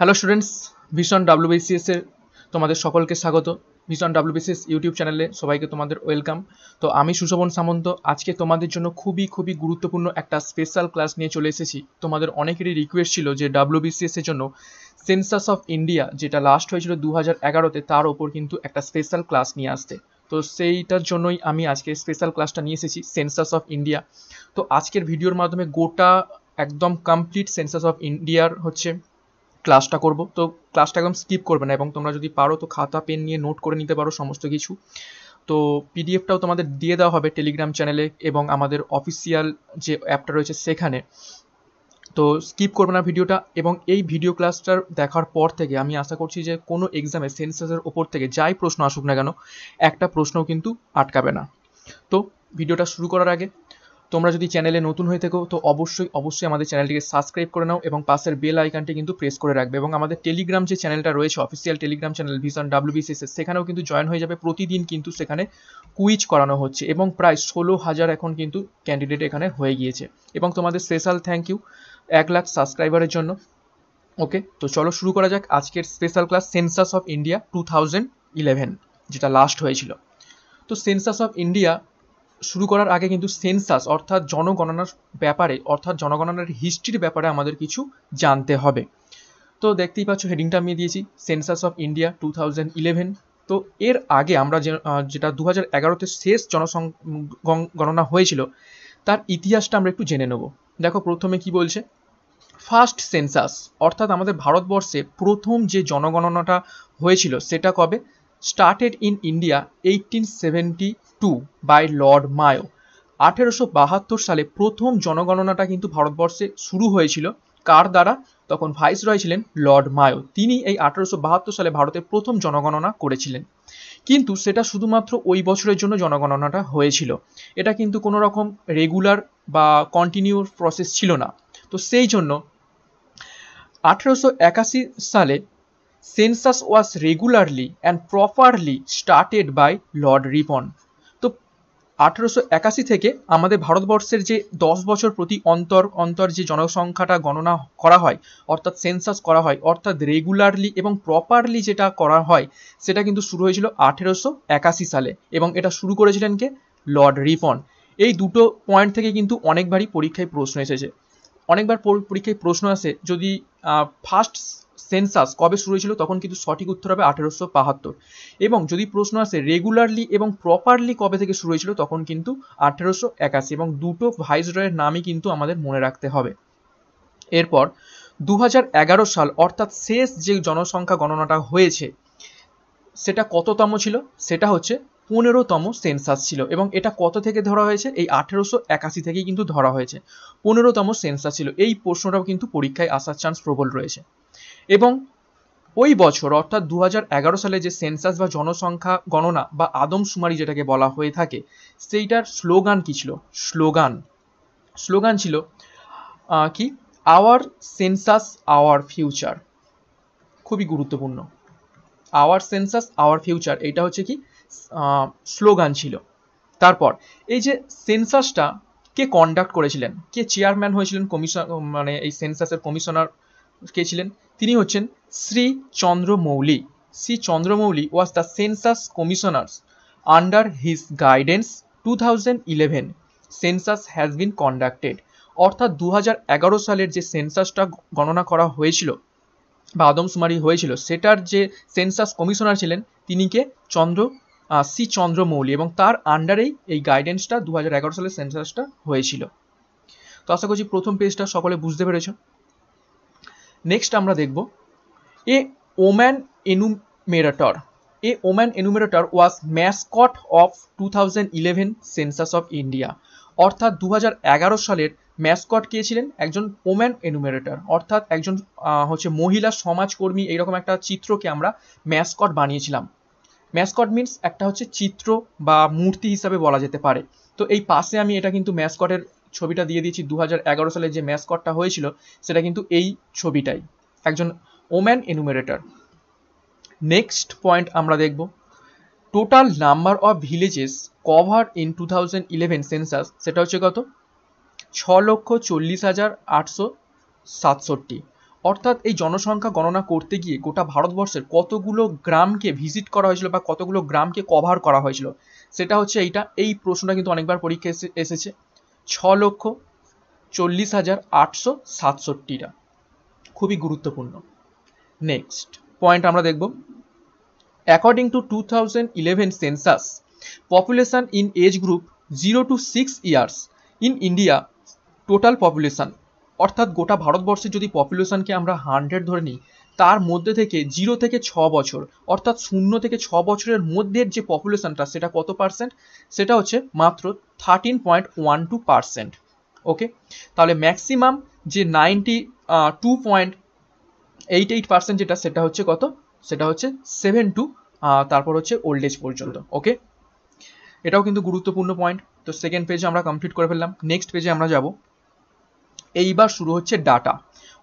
hello students ভীষণ WBCS এর তোমাদের সকলকে স্বাগত ভীষণ ডাব্লিউবিসিএস ইউটিউব চ্যানেলে সবাইকে তোমাদের ওয়েলকাম তো আমি সুশোভন সামন্ত আজকে তোমাদের জন্য খুবই খুবই গুরুত্বপূর্ণ একটা স্পেশাল ক্লাস নিয়ে চলে এসেছি তোমাদের অনেকেরই রিকোয়েস্ট ছিল যে ডাব্লিউবিসিএস এর জন্য সেন্সাস অফ ইন্ডিয়া যেটা লাস্ট হয়েছিল দু হাজার এগারোতে তার ওপর কিন্তু একটা স্পেশাল ক্লাস নিয়ে আসতে তো সেইটার জন্যই আমি আজকে স্পেশাল ক্লাসটা নিয়ে এসেছি সেন্সাস অফ ইন্ডিয়া তো আজকের ভিডিওর মাধ্যমে গোটা একদম কমপ্লিট সেন্সাস অফ ইন্ডিয়ার হচ্ছে ক্লাসটা করব তো ক্লাসটা একদম স্কিপ করবে না এবং তোমরা যদি পারো তো খাতা পেন নিয়ে নোট করে নিতে পারো সমস্ত কিছু তো পিডিএফটাও তোমাদের দিয়ে দেওয়া হবে টেলিগ্রাম চ্যানেলে এবং আমাদের অফিসিয়াল যে অ্যাপটা রয়েছে সেখানে তো স্কিপ করবে না ভিডিওটা এবং এই ভিডিও ক্লাসটার দেখার পর থেকে আমি আশা করছি যে কোনো এক্সামে সেন্সাসের ওপর থেকে যাই প্রশ্ন আসুক না কেন একটা প্রশ্নও কিন্তু আটকাবে না তো ভিডিওটা শুরু করার আগে তোমরা যদি চ্যানেলে নতুন হয়ে থাকো তো অবশ্যই অবশ্যই আমাদের চ্যানেলটিকে সাবস্ক্রাইব করে নাও এবং পাশের বেল আইকনটি কিন্তু প্রেস করে রাখবে এবং আমাদের টেলিগ্রাম যে চ্যানেলটা রয়েছে official Telegram channel vision WBCS সেখানেও কিন্তু জয়েন হয়ে যাবে প্রতিদিন কিন্তু সেখানে কুইজ করানো হচ্ছে এবং প্রায় ষোলো হাজার এখন কিন্তু ক্যান্ডিডেট এখানে হয়ে গিয়েছে এবং তোমাদের স্পেশাল থ্যাংক ইউ এক লাখ সাবস্ক্রাইবারের জন্য ওকে তো চলো শুরু করা যাক আজকের special class census of India two thousand eleven যেটা লাস্ট হয়েছিল তো সেন্সাস অফ ইন্ডিয়া শুরু করার আগে কিন্তু সেন্সাস অর্থাৎ জনগণনার ব্যাপারে অর্থাৎ জনগণনার হিস্ট্রির ব্যাপারে আমাদের কিছু জানতে হবে তো দেখতেই পাচ্ছ হেডিংটা আমি দিয়েছি census of India two thousand eleven তো এর আগে আমরা যেটা দু হাজার এগারোতে শেষ জনসং গণনা হয়েছিল তার ইতিহাসটা আমরা একটু জেনে নেব দেখো প্রথমে কি বলছে ফার্স্ট সেন্সাস অর্থাৎ আমাদের ভারতবর্ষে প্রথম যে জনগণনাটা হয়েছিল সেটা কবে started in India eighteen seventy two by Lord Mayo আঠেরোশো বাহাত্তর সালে প্রথম জনগণনাটা কিন্তু ভারতবর্ষে শুরু হয়েছিল কার দ্বারা তখন ভাইসরয় ছিলেন লর্ড মায়ো তিনি এই আঠেরোশো বাহাত্তর সালে ভারতে প্রথম জনগণনা করেছিলেন কিন্তু সেটা শুধুমাত্র ওই বছরের জন্য জনগণনাটা হয়েছিল এটা কিন্তু কোনো রকম রেগুলার বা কন্টিনিউ প্রসেস ছিল না তো সেই জন্য আঠেরোশো একাশি সালে census was regularly and properly started by Lord Ripon তো আঠেরোশো একাশি থেকে আমাদের ভারতবর্ষের যে দশ বছর প্রতি অন্তর অন্তর যে জনসংখ্যাটা গণনা করা হয় অর্থাৎ সেন্সাস করা হয় অর্থাৎ রেগুলারলি এবং প্রপারলি যেটা করা হয় সেটা কিন্তু শুরু হয়েছিল আঠেরোশো একাশি সালে এবং এটা শুরু করেছিলেন কে লর্ড রিপন এই দুটো পয়েন্ট থেকে কিন্তু অনেকবারই পরীক্ষায় প্রশ্ন এসেছে অনেকবার পরীক্ষায় প্রশ্ন আসে যদি ফার্স্ট সেন্সাস কবে শুরু হয়েছিল তখন কিন্তু সঠিক উত্তর হবে আঠেরোশো বাহাত্তর এবং যদি প্রশ্ন আসে রেগুলারলি এবং প্রপারলি কবে থেকে শুরু হয়েছিল তখন কিন্তু আঠেরোশো একাশি এবং দুটো ভাইসরয়ের নামই কিন্তু আমাদের মনে রাখতে হবে এরপর দু সাল অর্থাৎ শেষ যে জনসংখ্যা গণনাটা হয়েছে সেটা কততম ছিল সেটা হচ্ছে পনেরোতম সেন্সাস ছিল এবং এটা কত থেকে ধরা হয়েছে এই আঠেরোশো একাশি থেকেই কিন্তু ধরা হয়েছে পনেরোতম সেন্সাস ছিল এই প্রশ্নটাও কিন্তু পরীক্ষায় আসার চান্স প্রবল রয়েছে এবং ওই বছর অর্থাৎ দু সালে যে সেন্সাস বা জনসংখ্যা গণনা বা আদমশুমারি যেটাকে বলা হয়ে থাকে সেইটার স্লোগান কী ছিল স্লোগান স্লোগান ছিল কি আওয়ার সেন্সাস আওয়ার ফিউচার খুবই গুরুত্বপূর্ণ আওয়ার সেন্সাস আওয়ার ফিউচার এটা হচ্ছে কি স্লোগান ছিল তারপর এই যে সেন্সাসটা কে কন্ডাক্ট করেছিলেন কে চেয়ারম্যান হয়েছিলেন কমিশন মানে এই সেন্সাসের কমিশনার কে ছিলেন তিনি হচ্ছেন Shri Chandramouli Shri Chandramouli was the census commissioners under his guidance two thousand eleven census has been conducted অর্থাৎ দু সালের যে সেন্সাসটা গণনা করা হয়েছিল বা আদমশুমারি হয়েছিল সেটার যে সেন্সাস কমিশনার ছিলেন তিনিকে চন্দ্র সি চন্দ্রমৌলি এবং তার আন্ডারেই এই গাইডেন্সটা দু সালের সেন্সাসটা হয়েছিল তো আশা করছি প্রথম পেজটা সকলে বুঝতে পেরেছ নেক্সট আমরা দেখব a woman enumerator a woman enumerator was mascot of two eleven census of India অর্থাৎ দু সালের ম্যাসকট কে ছিলেন একজন ওম্যান এনুমেরেটর অর্থাৎ একজন হচ্ছে মহিলা সমাজকর্মী এইরকম একটা চিত্রকে আমরা ম্যাসকট বানিয়েছিলাম ম্যাসকট মিনস একটা হচ্ছে চিত্র বা মূর্তি হিসাবে বলা যেতে পারে তো এই পাশে আমি এটা কিন্তু ম্যাসকটের ছবিটা দিয়ে দিয়েছি দু সালে যে ম্যাসকটটা হয়েছিল সেটা কিন্তু এই ছবিটাই একজন ওম্যান এনুমেরেটার নেক্সট পয়েন্ট আমরা দেখব total number of villages cover in two thousand eleven census সেটা হচ্ছে কত ছ লক্ষ চল্লিশ হাজার আটশো সাতষট্টি অর্থাৎ এই জনসংখ্যা গণনা করতে গিয়ে গোটা ভারতবর্ষের কতগুলো গ্রামকে ভিজিট করা হয়েছিল বা কতগুলো গ্রামকে কভার করা হয়েছিল সেটা হচ্ছে এইটা এই প্রশ্নটা কিন্তু অনেকবার পরীক্ষা এসেছে ছ লক্ষ চল্লিশ হাজার আটশো সাতষট্টিটা খুবই গুরুত্বপূর্ণ নেক্সট পয়েন্ট আমরা দেখব according to two thousand eleven census population in age group zero to six years in India total population অর্থাৎ গোটা ভারতবর্ষে যদি পপুলেশানকে আমরা হান্ড্রেড ধরে নিই তার মধ্যে থেকে জিরো থেকে ছ বছর অর্থাৎ শূন্য থেকে ছ বছরের মধ্যের যে পপুলেশানটা সেটা কত পার্সেন্ট সেটা হচ্ছে মাত্র thirteen point one two percent okay তাহলে ম্যাক্সিমাম যে ninety two point eight eight percent যেটা সেটা হচ্ছে কত সেটা হচ্ছে সেভেন টু তারপর হচ্ছে ওল্ড এজ পর্যন্ত ওকে এটাও কিন্তু গুরুত্বপূর্ণ পয়েন্ট তো সেকেন্ড পেজে আমরা কমপ্লিট করে ফেললাম নেক্সট পেজে আমরা যাব এইবার শুরু হচ্ছে ডাটা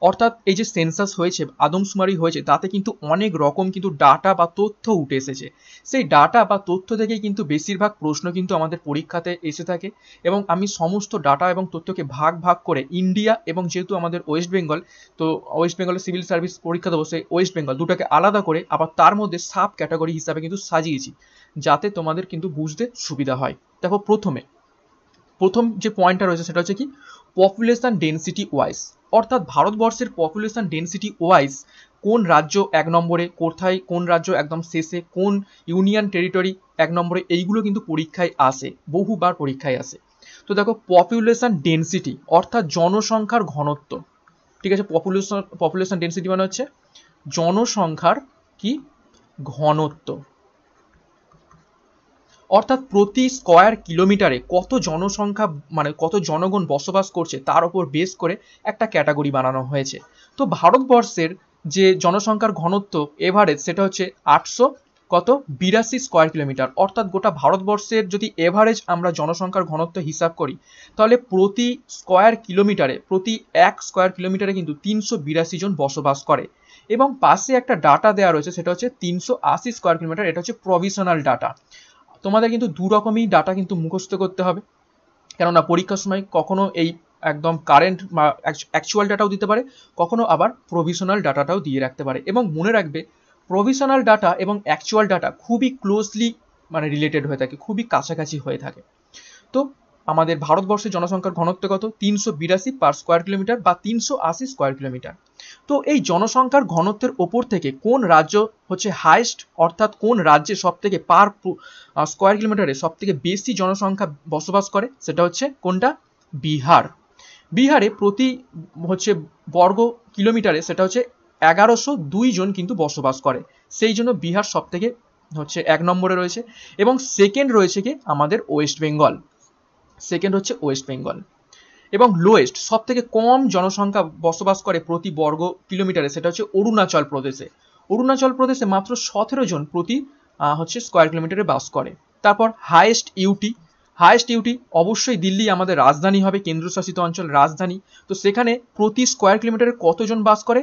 অর্থাৎ এই যে সেন্সাস হয়েছে আদমশুমারি হয়েছে তাতে কিন্তু অনেক রকম কিন্তু ডাটা বা তথ্য উঠে এসেছে সেই ডাটা বা তথ্য থেকেই কিন্তু বেশিরভাগ প্রশ্ন কিন্তু আমাদের পরীক্ষাতে এসে থাকে এবং আমি সমস্ত ডাটা এবং তথ্যকে ভাগ ভাগ করে ইন্ডিয়া এবং যেহেতু আমাদের ওয়েস্ট বেঙ্গল তো ওয়েস্ট বেঙ্গলের সিভিল সার্ভিস পরীক্ষা দেবো সেই ওয়েস্ট বেঙ্গল দুটাকে আলাদা করে আবার তার মধ্যে সাব ক্যাটাগরি হিসাবে কিন্তু সাজিয়েছি যাতে তোমাদের কিন্তু বুঝতে সুবিধা হয় দেখো প্রথমে প্রথম যে পয়েন্টটা রয়েছে সেটা হচ্ছে কি পপুলেশন ডেন্সিটি ওয়াইজ অর্থাৎ ভারতবর্ষের পপুলেশন ডেন্সিটি ওয়াইজ কোন রাজ্য এক নম্বরে কোথায় কোন রাজ্য একদম শেষে কোন ইউনিয়ন টেরিটরি এক নম্বরে এইগুলো কিন্তু পরীক্ষায় আসে বহুবার পরীক্ষায় আসে তো দেখো পপুলেশন ডেন্সিটি অর্থাৎ জনসংখ্যার ঘনত্ব ঠিক আছে পপুলেশন পপুলেশন ডেন্সিটি মানে হচ্ছে জনসংখ্যার কি ঘনত্ব অর্থাৎ প্রতি স্কোয়ার কিলোমিটারে কত জনসংখ্যা মানে কত জনগণ বসবাস করছে তার ওপর বেস করে একটা ক্যাটাগরি বানানো হয়েছে তো ভারতবর্ষের যে জনসংখ্যার ঘনত্ব এভারেজ সেটা হচ্ছে আটশো কত বিরাশি স্কোয়ার কিলোমিটার অর্থাৎ গোটা ভারতবর্ষের যদি এভারেজ আমরা জনসংখ্যার ঘনত্ব হিসাব করি তাহলে প্রতি স্কোয়ার কিলোমিটারে প্রতি এক স্কোয়ার কিলোমিটারে কিন্তু তিনশো বিরাশি জন বসবাস করে এবং পাশে একটা ডাটা দেওয়া রয়েছে সেটা হচ্ছে তিনশো আশি স্কোয়ার কিলোমিটার এটা হচ্ছে প্রভিশনাল ডাটা তোমাদের কিন্তু দু রকমই ডাটা কিন্তু মুখস্থ করতে হবে কেননা পরীক্ষার সময় কখনো এই একদম কারেন্ট বা অ্যাকচুয়াল ডাটাও দিতে পারে কখনো আবার প্রভিশনাল ডাটাটাও দিয়ে রাখতে পারে এবং মনে রাখবে প্রভিশনাল ডাটা এবং অ্যাকচুয়াল ডাটা খুবই ক্লোজলি মানে রিলেটেড হয়ে থাকে খুবই কাছাকাছি হয়ে থাকে তো আমাদের ভারতবর্ষের জনসংখ্যার ঘনত্ব কত তিনশো বিরাশি পার স্কোয়ার কিলোমিটার বা তিনশো আশি স্কোয়ার কিলোমিটার তো এই জনসংখ্যার ঘনত্বের ওপর থেকে কোন রাজ্য হচ্ছে হাইস্ট অর্থাৎ কোন রাজ্যে সব থেকে পার স্কোয়ার কিলোমিটারে সব থেকে বেশি জনসংখ্যা বসবাস করে সেটা হচ্ছে কোনটা বিহার বিহারে প্রতি হচ্ছে বর্গ কিলোমিটারে সেটা হচ্ছে এগারোশো দুই জন কিন্তু বসবাস করে সেই জন্য বিহার সব থেকে হচ্ছে এক নম্বরে রয়েছে এবং সেকেন্ড রয়েছে কি আমাদের ওয়েস্ট বেঙ্গল সেকেন্ড হচ্ছে ওয়েস্ট বেঙ্গল এবং লোয়েস্ট সব থেকে কম জনসংখ্যা বসবাস করে প্রতি বর্গ কিলোমিটারে সেটা হচ্ছে অরুণাচল প্রদেশে অরুণাচল প্রদেশে মাত্র সতেরো জন প্রতি হচ্ছে স্কোয়ার কিলোমিটারে বাস করে তারপর হায়েস্ট ইউটি হায়েস্ট ইউটি অবশ্যই দিল্লি আমাদের রাজধানী হবে কেন্দ্রশাসিত অঞ্চল রাজধানী তো সেখানে প্রতি স্কোয়ার কিলোমিটারে কতজন বাস করে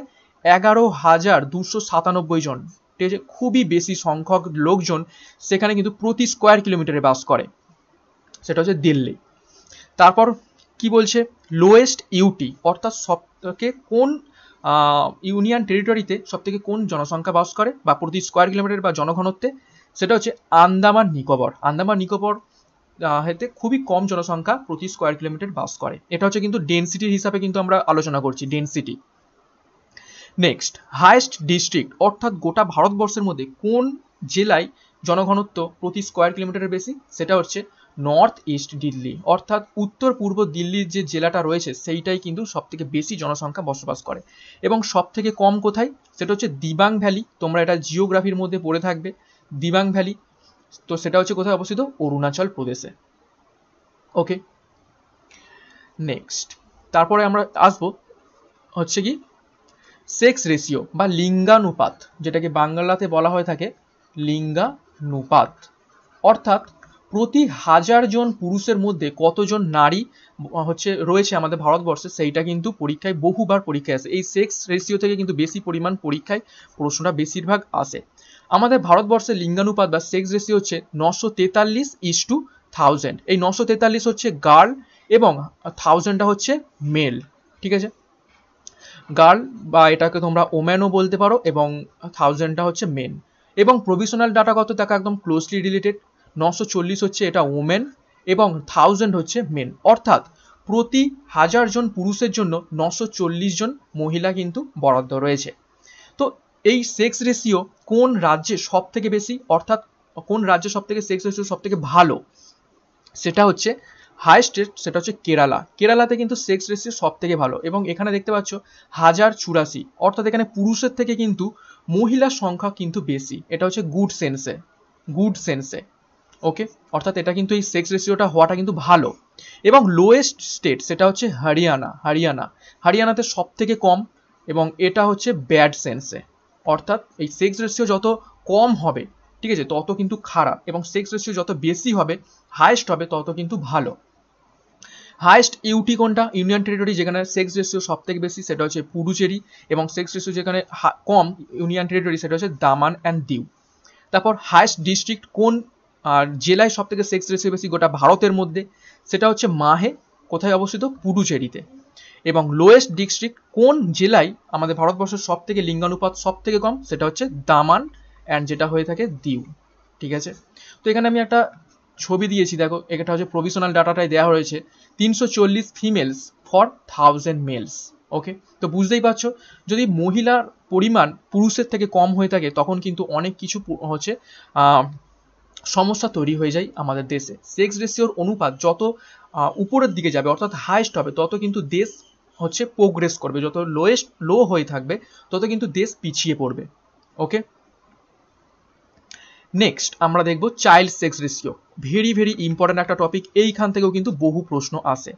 এগারো হাজার দুশো সাতানব্বই জন ঠিক আছে খুবই বেশি সংখ্যক লোকজন সেখানে কিন্তু প্রতি স্কোয়ার কিলোমিটারে বাস করে সেটা হচ্ছে দিল্লি তারপর কি বলছে লোয়েস্ট ইউটি অর্থাৎ সবথেকে কোন ইউনিয়ন টেরিটরিতে সব থেকে কোন জনসংখ্যা বাস করে বা প্রতি স্কোয়ার কিলোমিটার বা জনঘনত্বে সেটা হচ্ছে আন্দামান নিকোবর আন্দামান নিকোবর হেতে খুবই কম জনসংখ্যা প্রতি স্কোয়ার কিলোমিটার বাস করে এটা হচ্ছে কিন্তু ডেন্সিটির হিসাবে কিন্তু আমরা আলোচনা করছি ডেন্সিটি নেক্সট হায়েস্ট ডিস্ট্রিক্ট অর্থাৎ গোটা ভারতবর্ষের মধ্যে কোন জেলায় জনঘনত্ব প্রতি স্কোয়ার কিলোমিটারের বেশি সেটা হচ্ছে নর্থ ইস্ট দিল্লি অর্থাৎ উত্তর পূর্ব দিল্লির যে জেলাটা রয়েছে সেইটাই কিন্তু সবথেকে বেশি জনসংখ্যা বসবাস করে এবং সবথেকে কম কোথায় সেটা হচ্ছে দিবাং ভ্যালি তোমরা এটা জিওগ্রাফির মধ্যে পড়ে থাকবে দিবাং ভ্যালি তো সেটা হচ্ছে কোথায় অবস্থিত অরুণাচল প্রদেশে ওকে নেক্সট তারপরে আমরা আসবো হচ্ছে কি সেক্স রেশিও বা লিঙ্গানুপাত যেটাকে বাংলাতে বলা হয়ে থাকে লিঙ্গানুপাত অর্থাৎ প্রতি হাজার জন পুরুষের মধ্যে কতজন নারী হচ্ছে রয়েছে আমাদের ভারতবর্ষে সেইটা কিন্তু পরীক্ষায় বহুবার পরীক্ষায় আসে এই সেক্স রেশিও থেকে কিন্তু বেশি পরিমাণ পরীক্ষায় প্রশ্নটা বেশিরভাগ আসে আমাদের ভারতবর্ষের লিঙ্গানুপাত বা সেক্স রেশিও হচ্ছে নশো তেতাল্লিশ ইস টু থাউজেন্ড এই নশো তেতাল্লিশ হচ্ছে গার্ল এবং থাউজেন্ডটা হচ্ছে মেল ঠিক আছে গার্ল বা এটাকে তোমরা ওম্যানও বলতে পারো এবং থাউজেন্ডটা হচ্ছে মেন এবং প্রভিশনাল ডাটা কত একদম ক্লোজলি রিলেটেড নশো চল্লিশ হচ্ছে এটা ওমেন এবং থাউজেন্ড হচ্ছে মেন অর্থাৎ প্রতি হাজার জন পুরুষের জন্য নশো জন মহিলা কিন্তু বরাদ্দ রয়েছে তো এই সেক্স রেশিও কোন রাজ্যে সব থেকে বেশি অর্থাৎ কোন রাজ্যে সব থেকে সেক্স রেশিও সব থেকে ভালো সেটা হচ্ছে স্টেট সেটা হচ্ছে কেরালা কেরালাতে কিন্তু সেক্স রেশিও সব থেকে ভালো এবং এখানে দেখতে পাচ্ছ হাজার চুরাশি অর্থাৎ এখানে পুরুষের থেকে কিন্তু মহিলার সংখ্যা কিন্তু বেশি এটা হচ্ছে গুড সেন্সে গুড সেন্সে ওকে অর্থাৎ এটা কিন্তু এই সেক্স রেশিওটা হওয়াটা কিন্তু ভালো এবং লোয়েস্ট স্টেট সেটা হচ্ছে হরিয়ানা হরিয়ানা হরিয়ানাতে সব থেকে কম এবং এটা হচ্ছে ব্যাড সেন্সে অর্থাৎ এই সেক্স রেশিও যত কম হবে ঠিক আছে তত কিন্তু খারাপ এবং সেক্স রেশিও যত বেশি হবে হায়েস্ট হবে তত কিন্তু ভালো হায়েস্ট ইউটি কোনটা ইউনিয়ন টেরিটরি যেখানে সেক্স রেশিও সব থেকে বেশি সেটা হচ্ছে পুডুচেরি এবং সেক্স রেশিও যেখানে কম ইউনিয়ন টেরিটরি সেটা হচ্ছে দামান অ্যান্ড দিউ তারপর হায়েস্ট ডিস্ট্রিক্ট কোন আর জেলায় সব থেকে সেক্স রেসিও বেশি গোটা ভারতের মধ্যে সেটা হচ্ছে মাহে কোথায় অবস্থিত পুডুচেরিতে এবং লোয়েস্ট ডিস্ট্রিক্ট কোন জেলায় আমাদের ভারতবর্ষের সব থেকে লিঙ্গানুপাত সব থেকে কম সেটা হচ্ছে দামান অ্যান্ড যেটা হয়ে থাকে দিউ ঠিক আছে তো এখানে আমি একটা ছবি দিয়েছি দেখো এটা হচ্ছে প্রভিশনাল ডাটাটাই দেওয়া হয়েছে তিনশো চল্লিশ females for thousand males okay তো বুঝতেই পারছো যদি মহিলার পরিমাণ পুরুষের থেকে কম হয়ে থাকে তখন কিন্তু অনেক কিছু হচ্ছে সমস্যা তৈরি হয়ে যায় আমাদের দেশে সেক্স রেশিওর অনুপাত যত উপরের দিকে যাবে অর্থাৎ হাইস্ট হবে তত কিন্তু দেশ হচ্ছে প্রোগ্রেস করবে যত লোয়েস্ট লো হয়ে থাকবে তত কিন্তু দেশ পিছিয়ে পড়বে ওকে নেক্সট আমরা দেখব child sex ratio very very important একটা টপিক এইখান থেকেও কিন্তু বহু প্রশ্ন আসে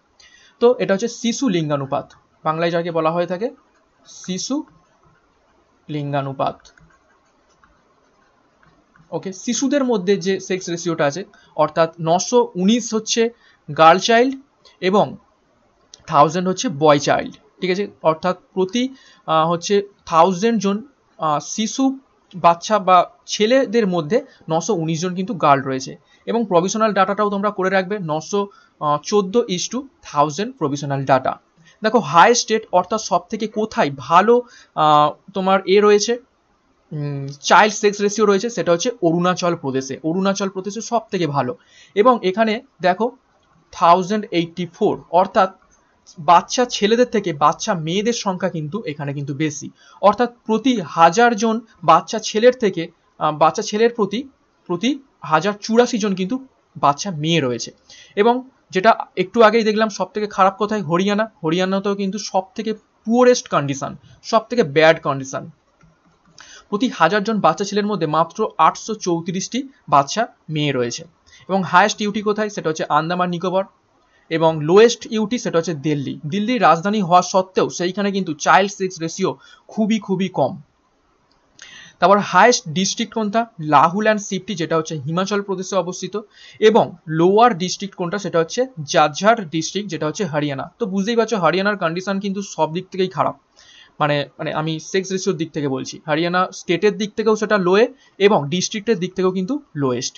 তো এটা হচ্ছে শিশু লিঙ্গানুপাত বাংলায় যাকে বলা হয়ে থাকে শিশু লিঙ্গানুপাত ওকে শিশুদের মধ্যে যে সেক্স রেশিওটা আছে অর্থাৎ নশো উনিশ হচ্ছে গার্ল চাইল্ড এবং থাউজেন্ড হচ্ছে বয় চাইল্ড ঠিক আছে অর্থাৎ প্রতি হচ্ছে থাউজেন্ড জন শিশু বাচ্চা বা ছেলেদের মধ্যে নশো উনিশ জন কিন্তু গার্ল রয়েছে এবং প্রভিশনাল ডাটাটাও তোমরা করে রাখবে নশো চোদ্দো is two thousand provisional data দেখো হাই স্টেট অর্থাৎ সব থেকে কোথায় ভালো তোমার এ রয়েছে চাইল্ড সেক্স রেশিও রয়েছে সেটা হচ্ছে অরুণাচল প্রদেশে অরুণাচল প্রদেশে সব থেকে ভালো এবং এখানে দেখো থাউজেন্ড এইটটি ফোর অর্থাৎ বাচ্চা ছেলেদের থেকে বাচ্চা মেয়েদের সংখ্যা কিন্তু এখানে কিন্তু বেশি অর্থাৎ প্রতি হাজার জন বাচ্চা ছেলের থেকে বাচ্চা ছেলের প্রতি প্রতি হাজার চুরাশি জন কিন্তু বাচ্চা মেয়ে রয়েছে এবং যেটা একটু আগেই দেখলাম সব থেকে খারাপ কথায় হরিয়ানা হরিয়ানাতেও কিন্তু সব থেকে পুয়ারেস্ট কন্ডিশান সব থেকে ব্যাড কন্ডিশান প্রতি হাজার জন বাচ্চা ছেলের মধ্যে মাত্র আটশো চৌত্রিশটি বাচ্চা মেয়ে রয়েছে এবং হায়েস্ট ইউটি কোথায় সেটা হচ্ছে আন্দামান নিকোবর এবং লোয়েস্ট ইউটি সেটা হচ্ছে দিল্লি দিল্লির রাজধানী হওয়া সত্ত্বেও সেইখানে কিন্তু চাইল্ড সেক্স রেশিও খুবই খুবই কম তারপর হায়েস্ট ডিস্ট্রিক্ট কোনটা লাহুল অ্যান্ড সিফটি যেটা হচ্ছে হিমাচল প্রদেশে অবস্থিত এবং লোয়ার ডিস্ট্রিক্ট কোনটা সেটা হচ্ছে জাজহার ডিস্ট্রিক্ট যেটা হচ্ছে হরিয়ানা তো বুঝতেই পারছো হরিয়ানার কন্ডিশন কিন্তু সব দিক থেকেই খারাপ মানে মানে আমি সেক্স রেশিওর দিক থেকে বলছি হরিয়ানা স্টেটের দিক থেকেও সেটা লোয়ে এবং ডিস্ট্রিক্টের দিক থেকেও কিন্তু লোয়েস্ট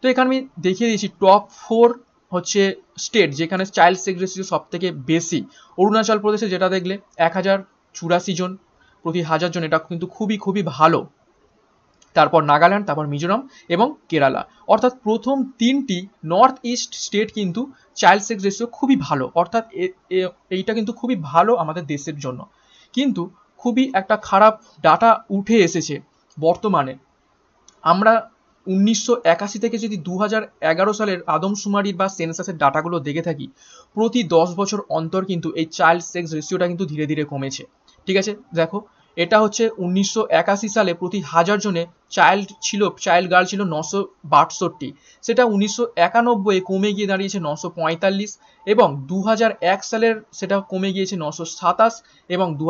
তো এখানে আমি দেখিয়ে দিয়েছি টপ ফোর হচ্ছে স্টেট যেখানে চাইল্ড সেক্স রেশিও সব থেকে বেশি অরুণাচল প্রদেশে যেটা দেখলে এক হাজার চুরাশি জন প্রতি হাজার জন এটা কিন্তু খুবই খুবই ভালো তারপর নাগাল্যান্ড তারপর মিজোরাম এবং কেরালা অর্থাৎ প্রথম তিনটি নর্থ ইস্ট স্টেট কিন্তু চাইল্ড সেক্স রেশিও খুবই ভালো অর্থাৎ এইটা কিন্তু খুবই ভালো আমাদের দেশের জন্য কিন্তু খুবই একটা খারাপ ডাটা উঠে এসেছে বর্তমানে আমরা উনিশশো একাশি থেকে যদি দু এগারো সালের আদমশুমারির বা সেন্সাসের ডাটাগুলো দেখে থাকি প্রতি দশ বছর অন্তর কিন্তু এই চাইল্ড সেক্স রেশিওটা কিন্তু ধীরে ধীরে কমেছে ঠিক আছে দেখো এটা হচ্ছে উনিশশো সালে প্রতি হাজার জনে চাইল্ড ছিল চাইল্ড গার্ল ছিল নশো বাষট্টি সেটা উনিশশো একানব্বই কমে গিয়ে দাঁড়িয়েছে নশো পঁয়তাল্লিশ এবং দু সালের সেটা কমে গিয়েছে নশো সাতাশ এবং দু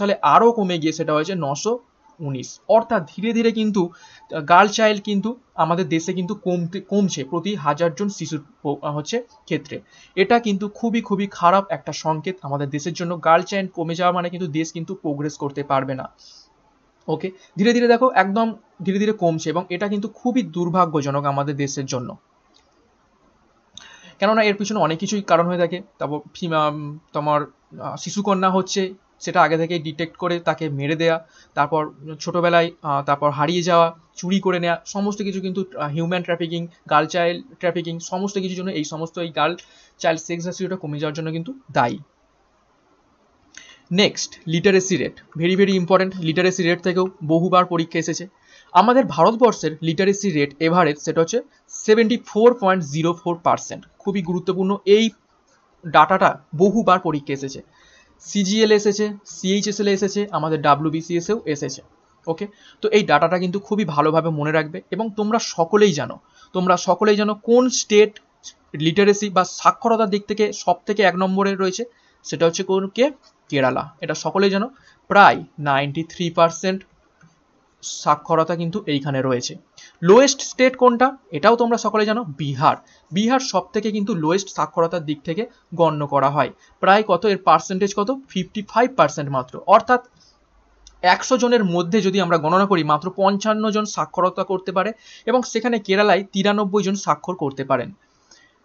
সালে আরও কমে গিয়ে সেটা হয়েছে নশো উনিশ অর্থাৎ ধীরে ধীরে কিন্তু গার্ল চাইল্ড কিন্তু আমাদের দেশে কিন্তু কমতে কমছে প্রতি হাজারজন শিশুর হচ্ছে ক্ষেত্রে এটা কিন্তু খুবই খুবই খারাপ একটা সংকেত আমাদের দেশের জন্য গার্ল চাইল্ড কমে যাওয়া মানে কিন্তু দেশ কিন্তু প্রোগ্রেস করতে পারবে না ওকে ধীরে ধীরে দেখো একদম ধীরে ধীরে কমছে এবং এটা কিন্তু খুবই দুর্ভাগ্যজনক আমাদের দেশের জন্য কেননা এর পিছনে অনেক কিছুই কারণ হয়ে থাকে তারপর তোমার শিশুকন্যা হচ্ছে সেটা আগে থেকেই ডিটেক্ট করে তাকে মেরে দেয়া তারপর ছোটোবেলায় তারপর হারিয়ে যাওয়া চুরি করে নেওয়া সমস্ত কিছু কিন্তু human trafficking girl child trafficking সমস্ত কিছুর জন্য এই সমস্ত এই গার্ল চাইল্ড সেক্স রেসিওটা কমে যাওয়ার জন্য কিন্তু দায়ী next literacy rate very very important literacy rate থেকেও বহুবার পরীক্ষা এসেছে আমাদের ভারতবর্ষের লিটারেসি রেট এভারেজ সেটা হচ্ছে seventy four point zero four percent খুবই গুরুত্বপূর্ণ এই ডাটাটা বহুবার পরীক্ষা এসেছে সিজিএল এসেছে সিএইচএসএল এসেছে আমাদের ডাব্লিউবিসিএসেও এসেছে ওকে তো এই ডাটাটা কিন্তু খুবই ভালোভাবে মনে রাখবে এবং তোমরা সকলেই জানো তোমরা সকলেই জানো কোন স্টেট লিটারেসি বা সাক্ষরতার দিক থেকে সব থেকে এক নম্বরে রয়েছে সেটা হচ্ছে কোন কে কেরালা এটা সকলেই জানো প্রায় নাইনটি থ্রি পার্সেন্ট সাক্ষরতা কিন্তু এইখানে রয়েছে লোয়েস্ট স্টেট কোনটা এটাও তোমরা সকলে জানো বিহার বিহার সব থেকে কিন্তু লোয়েস্ট সাক্ষরতার দিক থেকে গণ্য করা হয় প্রায় কত এর পার্সেন্টেজ কত ফিফটি ফাইভ পার্সেন্ট মাত্র অর্থাৎ একশো জনের মধ্যে যদি আমরা গণনা করি মাত্র পঞ্চান্ন জন সাক্ষরতা করতে পারে এবং সেখানে কেরালায় তিরানব্বই জন স্বাক্ষর করতে পারেন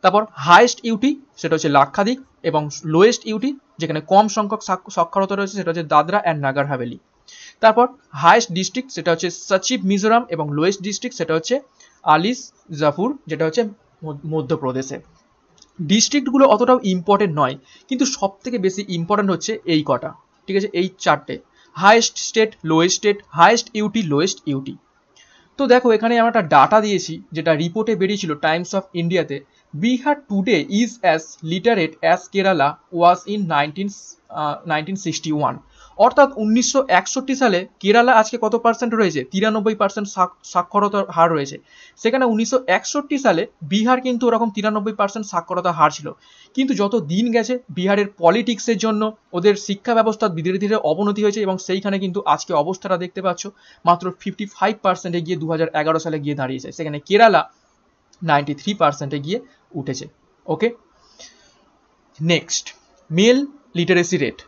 তারপর হায়েস্ট ইউটি সেটা হচ্ছে লাক্ষাদ্বীপ এবং লোয়েস্ট ইউটি যেখানে কম সংখ্যক সাক্ষরতা রয়েছে সেটা হচ্ছে দাদরা অ্যান্ড নাগার হাভেলি তারপর হায়েস্ট ডিস্ট্রিক্ট সেটা হচ্ছে সচিব মিজোরাম এবং লোয়েস্ট ডিস্ট্রিক্ট সেটা হচ্ছে আলিস জাফুর যেটা হচ্ছে মধ্যপ্রদেশে ডিস্ট্রিক্টগুলো অতটাও ইম্পর্টেন্ট নয় কিন্তু সব থেকে বেশি ইম্পর্টেন্ট হচ্ছে এই কটা ঠিক আছে এই চারটে highest state lowest state highest UT lowest UT তো দেখো এখানে আমরা একটা ডাটা দিয়েছি যেটা রিপোর্টে বেরিয়েছিল টাইমস অফ ইন্ডিয়াতে Bihar today is as literate as Kerala was in nineteen nineteen sixty one অর্থাৎ উনিশশো সালে কেরালা আজকে কত পার্সেন্ট রয়েছে তিরানব্বই পার্সেন্ট সাক্ষরতার হার রয়েছে সেখানে উনিশশো সালে বিহার কিন্তু ওরকম তিরানব্বই পার্সেন্ট সাক্ষরতা হার ছিল কিন্তু যত দিন গেছে বিহারের পলিটিক্সের জন্য ওদের শিক্ষা ব্যবস্থার ধীরে ধীরে অবনতি হয়েছে এবং সেইখানে কিন্তু আজকে অবস্থাটা দেখতে পাচ্ছ মাত্র ফিফটি ফাইভ পার্সেন্টে গিয়ে দু সালে গিয়ে দাঁড়িয়েছে সেখানে কেরালা নাইনটি থ্রি পার্সেন্টে গিয়ে উঠেছে okay next male literacy rate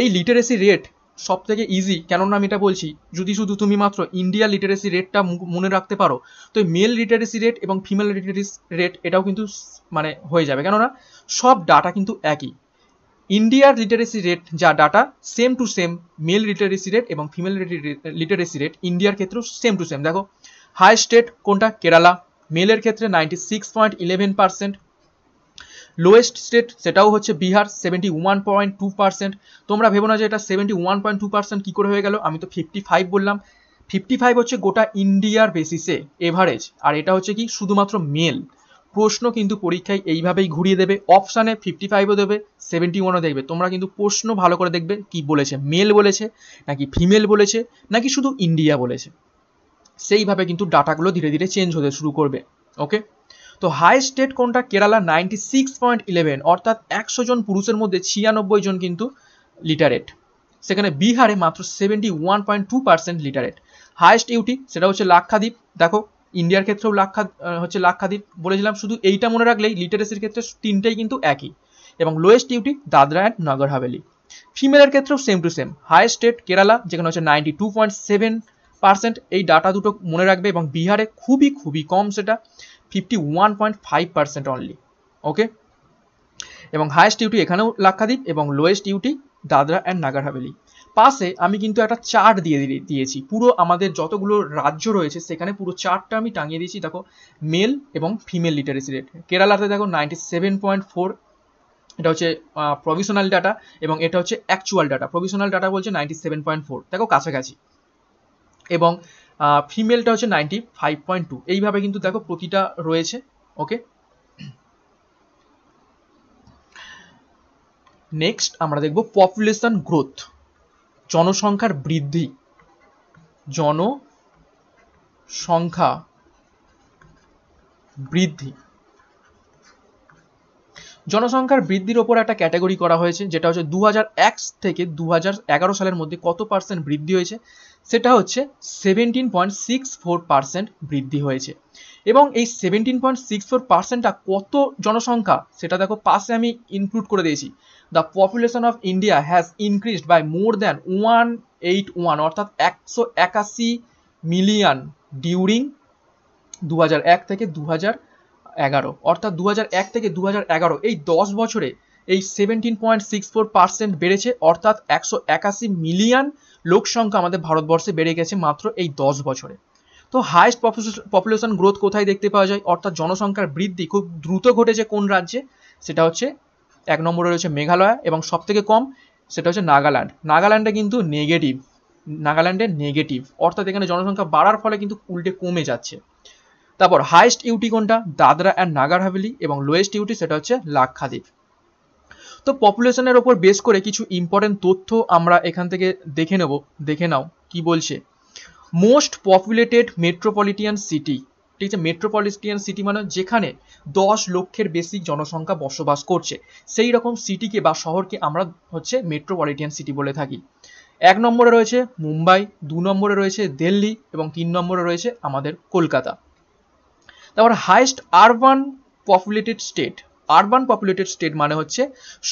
এই লিটারেসি রেট সব থেকে ইজি কেননা আমি এটা বলছি যদি শুধু তুমি মাত্র ইন্ডিয়া লিটারেসি রেটটা মনে রাখতে পারো তো মেল লিটারেসি রেট এবং ফিমেল লিটারেসি রেট এটাও কিন্তু মানে হয়ে যাবে কেননা সব ডাটা কিন্তু একই ইন্ডিয়ার লিটারেসি রেট যা data same to same male literacy rate এবং ফিমেল লিটারেসি রেট ইন্ডিয়ার ক্ষেত্রেও সেম টু সেম দেখো হাই স্টেট কোনটা কেরালা মেলের ক্ষেত্রে ninety six point eleven percent lowest state সেটাও হচ্ছে Bihar seventy one point two percent তোমরা ভেবো না যে এটা seventy one point two percent কী করে হয়ে গেল আমি তো ফিফটি ফাইভ বললাম ফিফটি ফাইভ হচ্ছে গোটা ইন্ডিয়ার বেসিসে এভারেজ আর এটা হচ্ছে কি শুধুমাত্র মেল প্রশ্ন কিন্তু পরীক্ষায় এইভাবেই ঘুরিয়ে দেবে অপশানে ফিফটি ফাইভও দেবে সেভেন্টি ওয়ানও দেখবে তোমরা কিন্তু প্রশ্ন ভালো করে দেখবে কি বলেছে মেল বলেছে নাকি ফিমেল বলেছে নাকি শুধু ইন্ডিয়া বলেছে সেইভাবে কিন্তু ডাটাগুলো ধীরে ধীরে চেঞ্জ হতে শুরু করবে ওকে তো হায়েস্ট স্টেট কোনটা Kerala ninety six point eleven অর্থাৎ একশো জন পুরুষের মধ্যে ছিয়ানব্বই জন কিন্তু লিটারেট সেখানে বিহারে মাত্র seventy one point two percent literate highest UT সেটা হচ্ছে লাক্ষাদ্বীপ দেখো ইন্ডিয়ার ক্ষেত্রেও লাক্ষা হচ্ছে লাক্ষাদ্বীপ বলেছিলাম শুধু এইটা মনে রাখলেই লিটারেসির ক্ষেত্রে তিনটেই কিন্তু একই এবং lowest UT Dadra and Nagar Haveli ফিমেলের ক্ষেত্রেও same to same highest state Kerala যেখানে হচ্ছে ninety two point seven percent এই ডাটা দুটো মনে রাখবে এবং বিহারে খুবই খুবই কম সেটা fifty one point five percent only okay এবং হায়েস্ট ডিউটি এখানেও লাক্ষাদ্বীপ এবং lowest UT Dadra and Nagar Haveli পাশে আমি কিন্তু একটা চার্ট দিয়ে দিয়েছি পুরো আমাদের যতগুলো রাজ্য রয়েছে সেখানে পুরো চার্টটা আমি টাঙিয়ে দিয়েছি দেখো মেল এবং ফিমেল লিটারেসি রেট কেরালাতে দেখো নাইনটি সেভেন পয়েন্ট ফোর এটা হচ্ছে প্রভিশনাল ডাটা এবং এটা হচ্ছে অ্যাকচুয়াল ডাটা প্রভিশনাল ডাটা বলছে নাইনটি সেভেন পয়েন্ট ফোর দেখো কাছাকাছি এবং ফিমেলটা হচ্ছে নাইনটি ফাইভ পয়েন্ট টু এইভাবে কিন্তু দেখো প্রতিটা রয়েছে ওকে নেক্সট আমরা দেখব পপুলেশন গ্রোথ জনসংখ্যার বৃদ্ধি জনসংখ্যা বৃদ্ধি জনসংখ্যার বৃদ্ধির ওপর একটা ক্যাটাগরি করা হয়েছে যেটা হচ্ছে দু থেকে দু সালের মধ্যে কত পার্সেন্ট বৃদ্ধি হয়েছে সেটা হচ্ছে seventeen point six four percent বৃদ্ধি হয়েছে এবং এই সেভেন্টিন পয়েন্ট সিক্স ফোর পার্সেন্টটা কত জনসংখ্যা সেটা দেখো পাশে আমি ইনক্লুড করে দিয়েছি the population of India has increased by more than one eight one অর্থাৎ একশো একাশি মিলিয়ন ডিউরিং দু থেকে দু এগারো অর্থাৎ দু থেকে দু এই দশ বছরে এই seventeen point six four percent বেড়েছে অর্থাৎ একশো একাশি মিলিয়ন লোক সংখ্যা আমাদের ভারতবর্ষে বেড়ে গেছে মাত্র এই দশ বছরে তো হায়েস্ট পপুলেশন গ্রোথ কোথায় দেখতে পাওয়া যায় অর্থাৎ জনসংখ্যার বৃদ্ধি খুব দ্রুত ঘটেছে কোন রাজ্যে সেটা হচ্ছে এক নম্বরে রয়েছে মেঘালয় এবং সব থেকে কম সেটা হচ্ছে নাগাল্যান্ড নাগাল্যান্ডে কিন্তু নেগেটিভ নাগাল্যান্ডে নেগেটিভ অর্থাৎ এখানে জনসংখ্যা বাড়ার ফলে কিন্তু উল্টে কমে যাচ্ছে তারপর হাইস্ট ইউটি কোনটা দাদরা অ্যান্ড নাগার হাভেলি এবং লোয়েস্ট ইউটি সেটা হচ্ছে লাক্ষাদ্বীপ তো পপুলেশনের ওপর বেস করে কিছু ইম্পর্টেন্ট তথ্য আমরা এখান থেকে দেখে নেব দেখে নাও কি বলছে মোস্ট পপুলেটেড মেট্রোপলিটিয়ান সিটি ঠিক আছে মেট্রোপলিটিয়ান সিটি মানে যেখানে দশ লক্ষের বেশি জনসংখ্যা বসবাস করছে সেই রকম সিটিকে বা শহরকে আমরা হচ্ছে মেট্রোপলিটিয়ান সিটি বলে থাকি এক নম্বরে রয়েছে মুম্বাই দু নম্বরে রয়েছে দিল্লি এবং তিন নম্বরে রয়েছে আমাদের কলকাতা তারপর highest urban populated state urban populated state মানে হচ্ছে